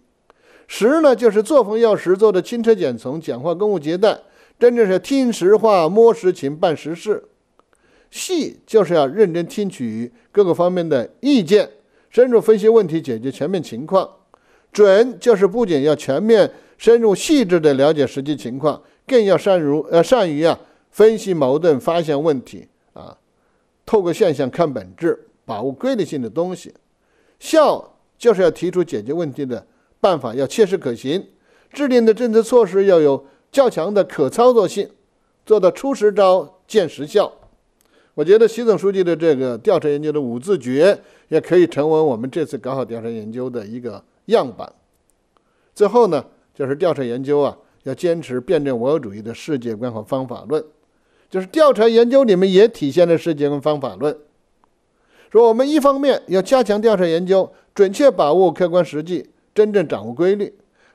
实呢，就是作风要实，做的轻车简从，简化公务接待，真正是听实话、摸实情、办实事。细就是要认真听取各个方面的意见，深入分析问题，解决全面情况。准就是不仅要全面。深入细致地了解实际情况，更要善于呃善于啊分析矛盾、发现问题啊，透过现象看本质，把握规律性的东西。效就是要提出解决问题的办法，要切实可行，制定的政策措施要有较强的可操作性，做到出实招、见实效。我觉得习总书记的这个调查研究的五字诀，也可以成为我们这次搞好调查研究的一个样板。最后呢。就是调查研究啊，要坚持辩证唯物主义的世界观和方法论。就是调查研究里面也体现了世界观、方法论。说我们一方面要加强调查研究，准确把握客观实际，真正掌握规律；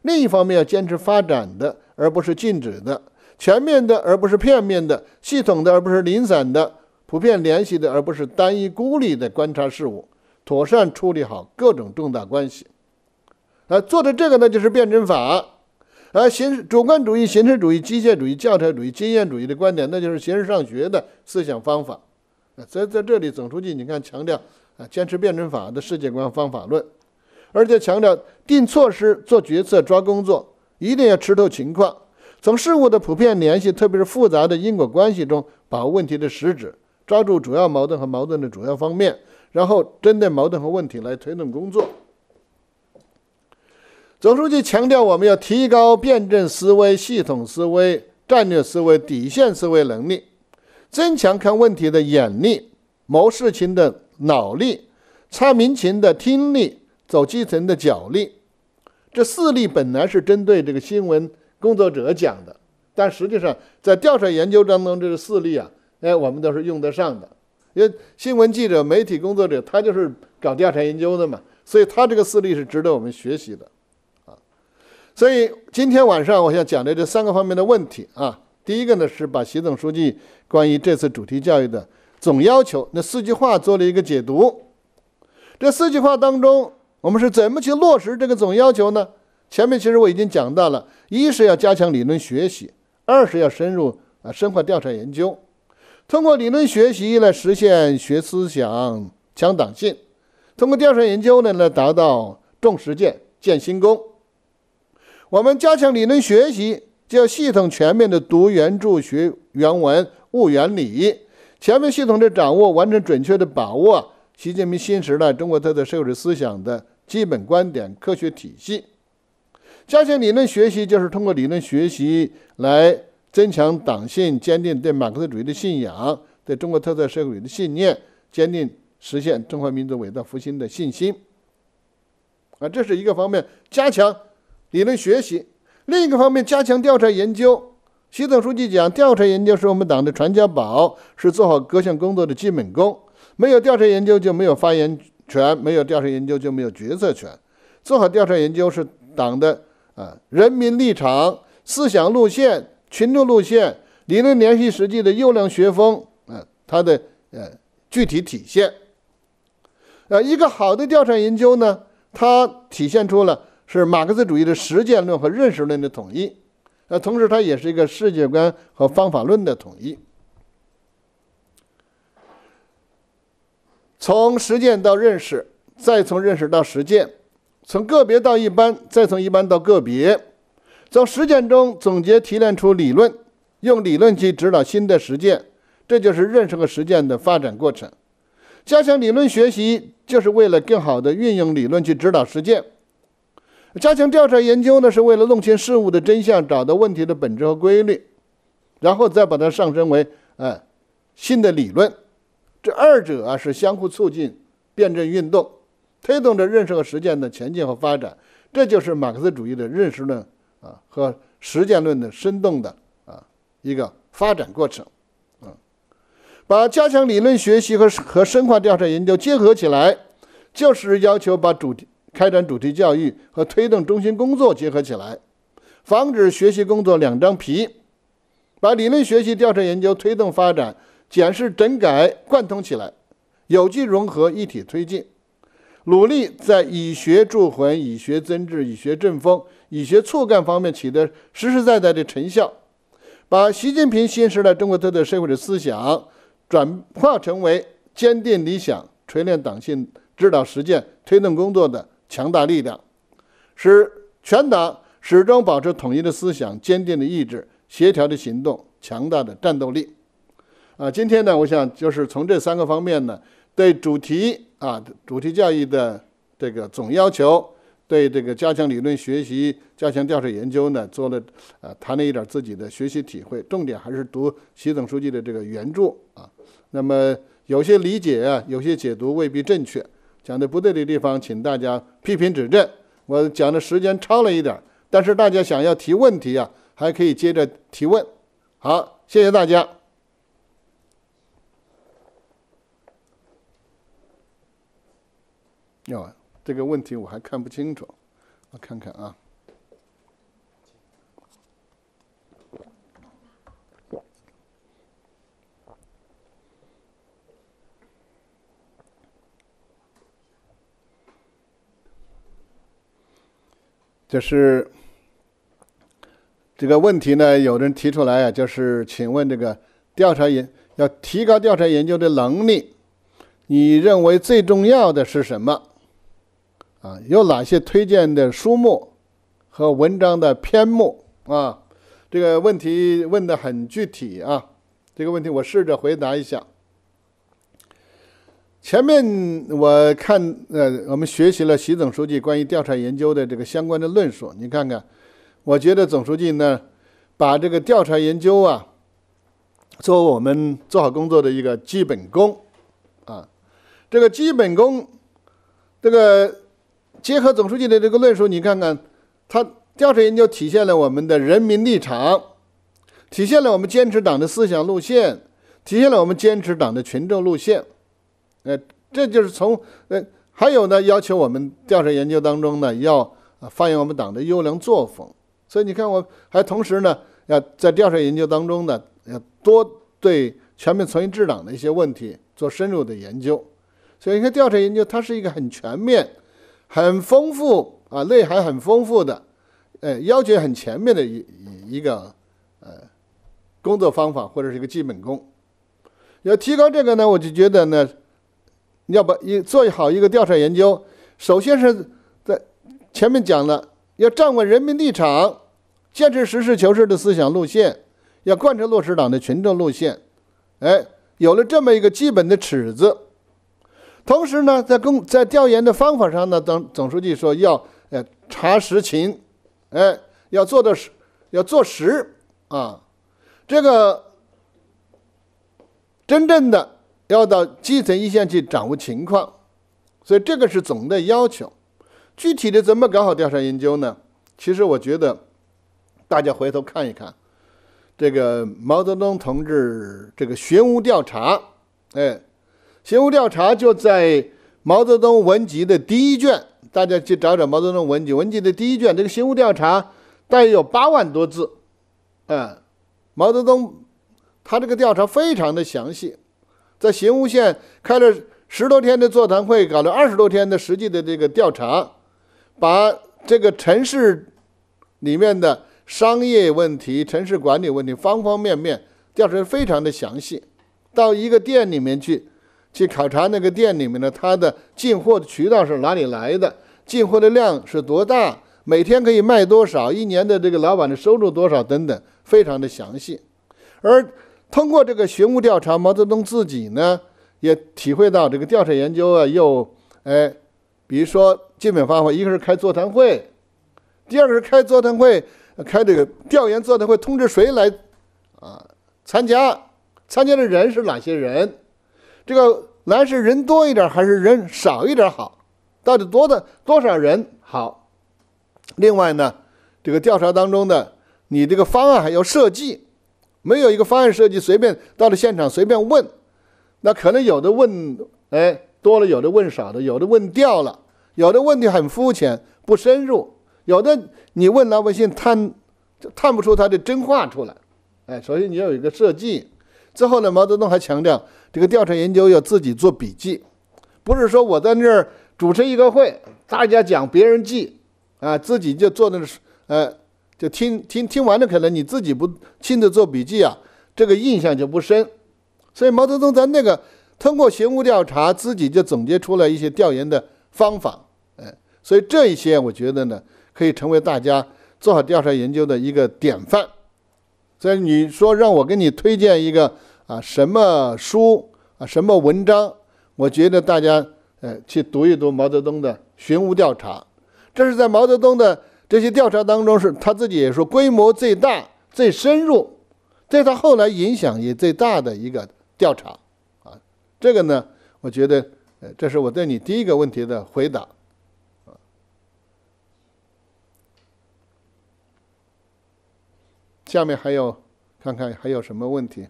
另一方面要坚持发展的，而不是静止的；全面的，而不是片面的；系统的，而不是零散的；普遍联系的，而不是单一孤立的观察事物，妥善处理好各种重大关系。啊，做的这个呢就是辩证法，而形主观主义、形式主义、机械主义、教条主义、经验主义的观点，那就是形式上学的思想方法。啊，在在这里，总书记你看强调啊，坚持辩证法的世界观、方法论，而且强调定措施、做决策、抓工作，一定要吃透情况，从事物的普遍联系，特别是复杂的因果关系中，把握问题的实质，抓住主要矛盾和矛盾的主要方面，然后针对矛盾和问题来推动工作。总书记强调，我们要提高辩证思维、系统思维、战略思维、底线思维能力，增强看问题的眼力、谋事情的脑力、察民情的听力、走基层的脚力。这四例本来是针对这个新闻工作者讲的，但实际上在调查研究当中，这个四例啊，哎，我们都是用得上的。因为新闻记者、媒体工作者他就是搞调查研究的嘛，所以他这个四例是值得我们学习的。所以今天晚上我想讲的这三个方面的问题啊，第一个呢是把习总书记关于这次主题教育的总要求那四句话做了一个解读。这四句话当中，我们是怎么去落实这个总要求呢？前面其实我已经讲到了，一是要加强理论学习，二是要深入啊深化调查研究，通过理论学习来实现学思想、强党性，通过调查研究呢来达到重实践、建新功。我们加强理论学习，就要系统全面地读原著、学原文、悟原理，全面系统的掌握、完整准确的把握习近平新时代中国特色社会主义思想的基本观点、科学体系。加强理论学习，就是通过理论学习来增强党性，坚定对马克思主义的信仰，对中国特色社会主义的信念，坚定实现中华民族伟大复兴的信心。啊，这是一个方面。加强。理论学习，另一个方面加强调查研究。习总书记讲，调查研究是我们党的传家宝，是做好各项工作的基本功。没有调查研究就没有发言权，没有调查研究就没有决策权。做好调查研究是党的啊人民立场、思想路线、群众路线、理论联系实际的优良学风啊它的呃具体体现。呃，一个好的调查研究呢，它体现出了。是马克思主义的实践论和认识论的统一，呃，同时它也是一个世界观和方法论的统一。从实践到认识，再从认识到实践，从个别到一般，再从一般到个别，从实践中总结提炼出理论，用理论去指导新的实践，这就是认识和实践的发展过程。加强理论学习，就是为了更好的运用理论去指导实践。加强调查研究呢，是为了弄清事物的真相，找到问题的本质和规律，然后再把它上升为呃新的理论。这二者啊是相互促进、辩证运动，推动着认识和实践的前进和发展。这就是马克思主义的认识论啊和实践论的生动的啊一个发展过程。嗯，把加强理论学习和和深化调查研究结合起来，就是要求把主题。开展主题教育和推动中心工作结合起来，防止学习工作两张皮，把理论学习、调查研究、推动发展、检视整改贯通起来，有机融合、一体推进，努力在以学铸魂、以学增智、以学正风、以学促干方面取得实实在在的成效，把习近平新时代中国特色社会主义思想转化成为坚定理想、锤炼党性、指导实践、推动工作的。强大力量，使全党始终保持统一的思想、坚定的意志、协调的行动、强大的战斗力。啊，今天呢，我想就是从这三个方面呢，对主题啊、主题教育的这个总要求，对这个加强理论学习、加强调查研究呢，做了呃谈了一点自己的学习体会。重点还是读习总书记的这个原著啊。那么有些理解啊，有些解读未必正确。讲的不对的地方，请大家批评指正。我讲的时间超了一点，但是大家想要提问题啊，还可以接着提问。好，谢谢大家。哟，这个问题我还看不清楚，我看看啊。就是这个问题呢，有人提出来啊，就是请问这个调查研要提高调查研究的能力，你认为最重要的是什么？啊，有哪些推荐的书目和文章的篇目啊？这个问题问的很具体啊，这个问题我试着回答一下。前面我看，呃，我们学习了习总书记关于调查研究的这个相关的论述。你看看，我觉得总书记呢，把这个调查研究啊，作为我们做好工作的一个基本功，啊，这个基本功，这个结合总书记的这个论述，你看看，他调查研究体现了我们的人民立场，体现了我们坚持党的思想路线，体现了我们坚持党的群众路线。呃，这就是从呃，还有呢，要求我们调查研究当中呢，要发扬我们党的优良作风。所以你看，我还同时呢，要在调查研究当中呢，要多对全面从严治党的一些问题做深入的研究。所以你看，调查研究它是一个很全面、很丰富啊，内涵很丰富的，呃，要求很全面的一一一个呃工作方法或者是一个基本功。要提高这个呢，我就觉得呢。要把一做好一个调查研究，首先是在前面讲了，要站稳人民立场，坚持实事求是的思想路线，要贯彻落实党的群众路线。哎，有了这么一个基本的尺子，同时呢，在工在调研的方法上呢，总总书记说要呃查实情，哎，要做到实，要做实啊，这个真正的。要到基层一线去掌握情况，所以这个是总的要求。具体的怎么搞好调查研究呢？其实我觉得，大家回头看一看，这个毛泽东同志这个《寻乌调查》，哎，《寻乌调查》就在毛泽东文集的第一卷，大家去找找毛泽东文集。文集的第一卷，这个《寻乌调查》大约有八万多字，嗯，毛泽东他这个调查非常的详细。在新乌县开了十多天的座谈会，搞了二十多天的实际的这个调查，把这个城市里面的商业问题、城市管理问题方方面面调查的非常的详细。到一个店里面去，去考察那个店里面的他的进货的渠道是哪里来的，进货的量是多大，每天可以卖多少，一年的这个老板的收入多少等等，非常的详细。而通过这个寻目调查，毛泽东自己呢也体会到这个调查研究啊，又哎，比如说基本方法，一个是开座谈会，第二个是开座谈会，开这个调研座谈会，通知谁来啊参加，参加的人是哪些人？这个来是人多一点还是人少一点好？到底多的多少人好？另外呢，这个调查当中的你这个方案还要设计。没有一个方案设计，随便到了现场随便问，那可能有的问，哎，多了有的问少的，有的问掉了，有的问题很肤浅不深入，有的你问老百姓探探不出他的真话出来，哎，首先你要有一个设计，最后呢，毛泽东还强调这个调查研究要自己做笔记，不是说我在那儿主持一个会，大家讲别人记，啊，自己就做那个呃。就听听听完了，可能你自己不亲自做笔记啊，这个印象就不深。所以毛泽东在那个通过寻乌调查，自己就总结出了一些调研的方法，嗯，所以这一些我觉得呢，可以成为大家做好调查研究的一个典范。所以你说让我给你推荐一个啊，什么书啊，什么文章，我觉得大家呃去读一读毛泽东的《寻乌调查》，这是在毛泽东的。这些调查当中，是他自己也说规模最大、最深入，在他后来影响也最大的一个调查，啊，这个呢，我觉得，呃，这是我对你第一个问题的回答，啊，下面还有，看看还有什么问题，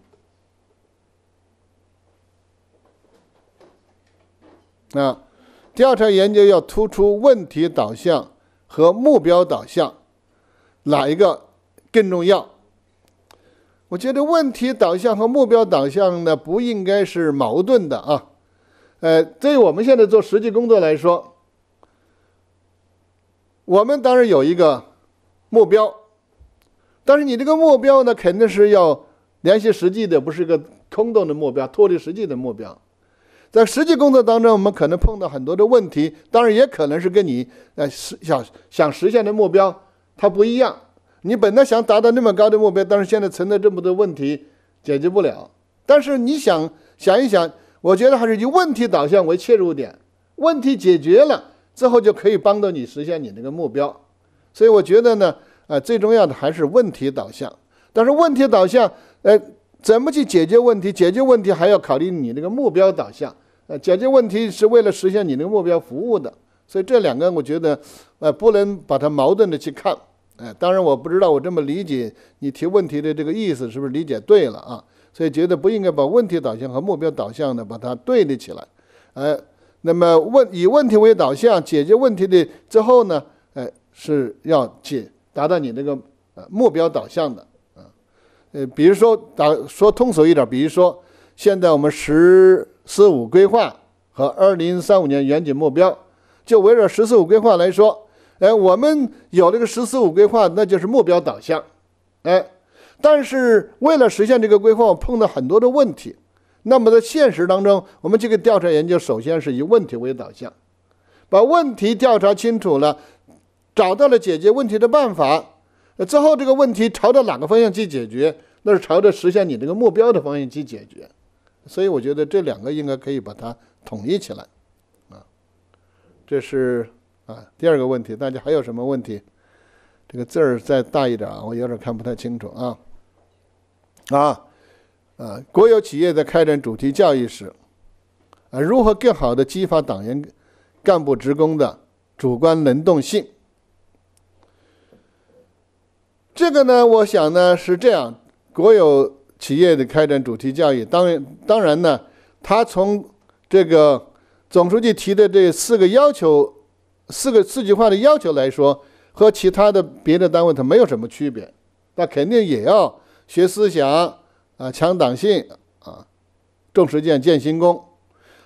啊，调查研究要突出问题导向。和目标导向，哪一个更重要？我觉得问题导向和目标导向呢，不应该是矛盾的啊。呃，对于我们现在做实际工作来说，我们当然有一个目标，但是你这个目标呢，肯定是要联系实际的，不是一个空洞的目标，脱离实际的目标。在实际工作当中，我们可能碰到很多的问题，当然也可能是跟你呃实想想实现的目标它不一样。你本来想达到那么高的目标，但是现在存在这么多问题，解决不了。但是你想想一想，我觉得还是以问题导向为切入点，问题解决了之后就可以帮到你实现你那个目标。所以我觉得呢，呃，最重要的还是问题导向。但是问题导向，呃，怎么去解决问题？解决问题还要考虑你那个目标导向，呃，解决问题是为了实现你那个目标服务的，所以这两个我觉得，呃，不能把它矛盾的去看，呃，当然我不知道我这么理解你提问题的这个意思是不是理解对了啊？所以觉得不应该把问题导向和目标导向呢把它对立起来，呃，那么问以问题为导向解决问题的之后呢，呃，是要解达到你那个呃目标导向的。呃，比如说，打说通俗一点，比如说，现在我们“十四五”规划和二零三五年远景目标，就围绕“十四五”规划来说，哎，我们有这个“十四五”规划，那就是目标导向，哎，但是为了实现这个规划，碰到很多的问题，那么在现实当中，我们这个调查研究首先是以问题为导向，把问题调查清楚了，找到了解决问题的办法。最后这个问题朝着哪个方向去解决？那是朝着实现你这个目标的方向去解决。所以我觉得这两个应该可以把它统一起来。啊，这是啊第二个问题。大家还有什么问题？这个字儿再大一点啊，我有点看不太清楚啊。啊，啊，国有企业在开展主题教育时，啊，如何更好的激发党员干部职工的主观能动性？这个呢，我想呢是这样，国有企业的开展主题教育，当然当然呢，他从这个总书记提的这四个要求、四个四句话的要求来说，和其他的别的单位它没有什么区别，那肯定也要学思想啊，强党性啊，重实践、建新功，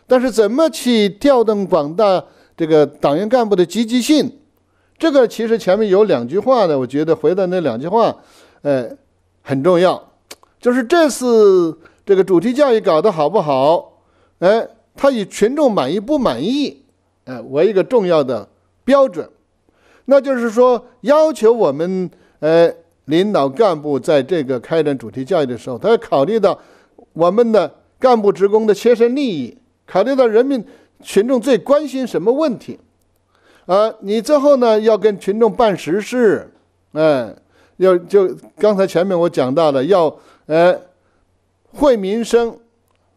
但是怎么去调动广大这个党员干部的积极性？这个其实前面有两句话呢，我觉得回答那两句话，呃，很重要，就是这次这个主题教育搞得好不好，哎，他以群众满意不满意，哎为一个重要的标准，那就是说要求我们呃领导干部在这个开展主题教育的时候，他要考虑到我们的干部职工的切身利益，考虑到人民群众最关心什么问题。呃，你最后呢要跟群众办实事，哎，要就刚才前面我讲到的要，呃惠民生、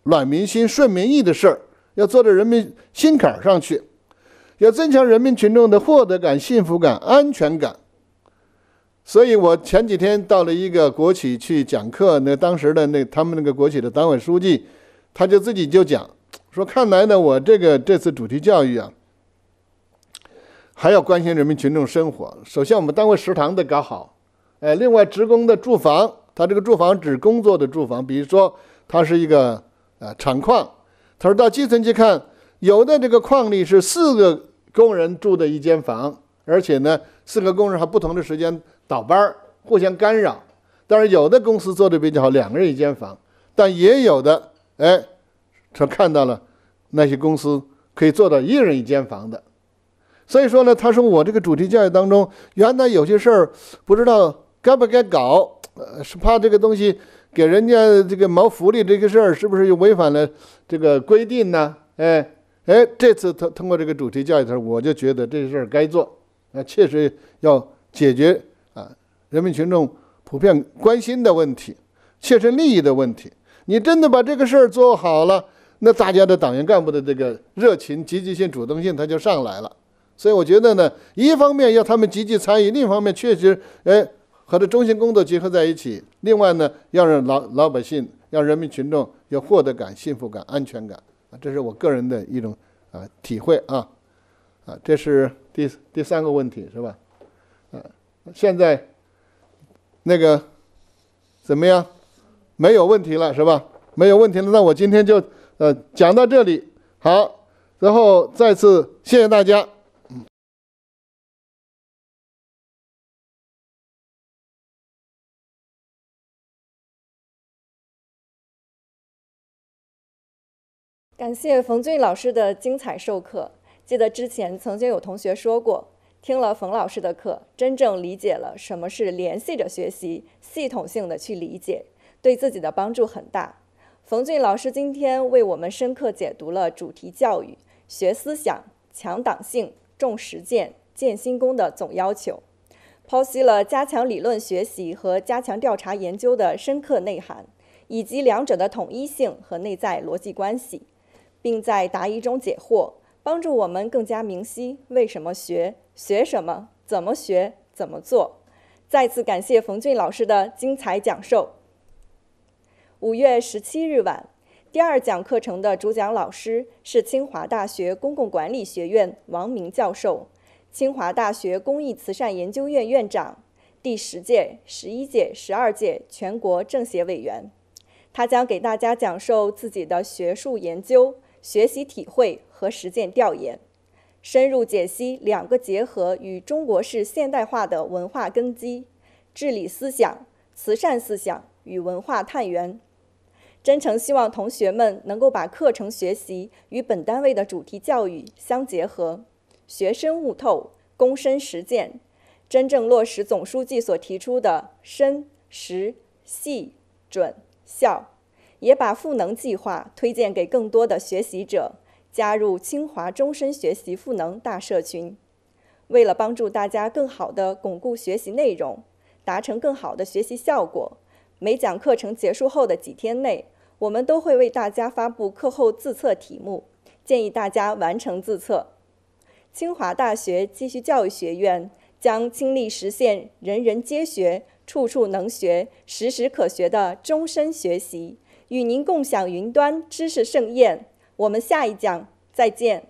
暖民心、顺民意的事儿，要做到人民心坎上去，要增强人民群众的获得感、幸福感、安全感。所以我前几天到了一个国企去讲课，那当时的那他们那个国企的党委书记，他就自己就讲说，看来呢我这个这次主题教育啊。还要关心人民群众生活。首先，我们单位食堂得搞好，哎，另外职工的住房，他这个住房指工作的住房。比如说，他是一个呃厂矿，他说到基层去看，有的这个矿里是四个工人住的一间房，而且呢，四个工人还不同的时间倒班儿，互相干扰。但是有的公司做的比较好，两个人一间房，但也有的哎，他看到了那些公司可以做到一人一间房的。所以说呢，他说我这个主题教育当中，原来有些事儿不知道该不该搞，呃，是怕这个东西给人家这个谋福利这个事儿是不是又违反了这个规定呢？哎哎，这次通通过这个主题教育，他说我就觉得这事儿该做，那确实要解决啊人民群众普遍关心的问题、切身利益的问题。你真的把这个事儿做好了，那大家的党员干部的这个热情、积极性、主动性他就上来了。所以我觉得呢，一方面要他们积极参与，另一方面确实，哎，和这中心工作结合在一起。另外呢，要让老老百姓、让人民群众有获得感、幸福感、安全感。啊，这是我个人的一种啊体会啊，啊，这是第第三个问题，是吧？啊，现在那个怎么样？没有问题了，是吧？没有问题了。那我今天就呃讲到这里。好，然后再次谢谢大家。感谢冯俊老师的精彩授课。记得之前曾经有同学说过，听了冯老师的课，真正理解了什么是联系着学习、系统性的去理解，对自己的帮助很大。冯俊老师今天为我们深刻解读了主题教育“学思想、强党性、重实践、建新功”的总要求，剖析了加强理论学习和加强调查研究的深刻内涵，以及两者的统一性和内在逻辑关系。并在答疑中解惑，帮助我们更加明晰为什么学、学什么、怎么学、怎么做。再次感谢冯俊老师的精彩讲授。五月十七日晚，第二讲课程的主讲老师是清华大学公共管理学院王明教授，清华大学公益慈善研究院院长，第十届、十一届、十二届全国政协委员，他将给大家讲授自己的学术研究。学习体会和实践调研，深入解析“两个结合”与中国式现代化的文化根基、治理思想、慈善思想与文化探源。真诚希望同学们能够把课程学习与本单位的主题教育相结合，学深悟透，躬身实践，真正落实总书记所提出的“深、实、细、准、效”。也把赋能计划推荐给更多的学习者，加入清华终身学习赋能大社群。为了帮助大家更好地巩固学习内容，达成更好的学习效果，每讲课程结束后的几天内，我们都会为大家发布课后自测题目，建议大家完成自测。清华大学继续教育学院将倾力实现人人皆学、处处能学、时时可学的终身学习。与您共享云端知识盛宴，我们下一讲再见。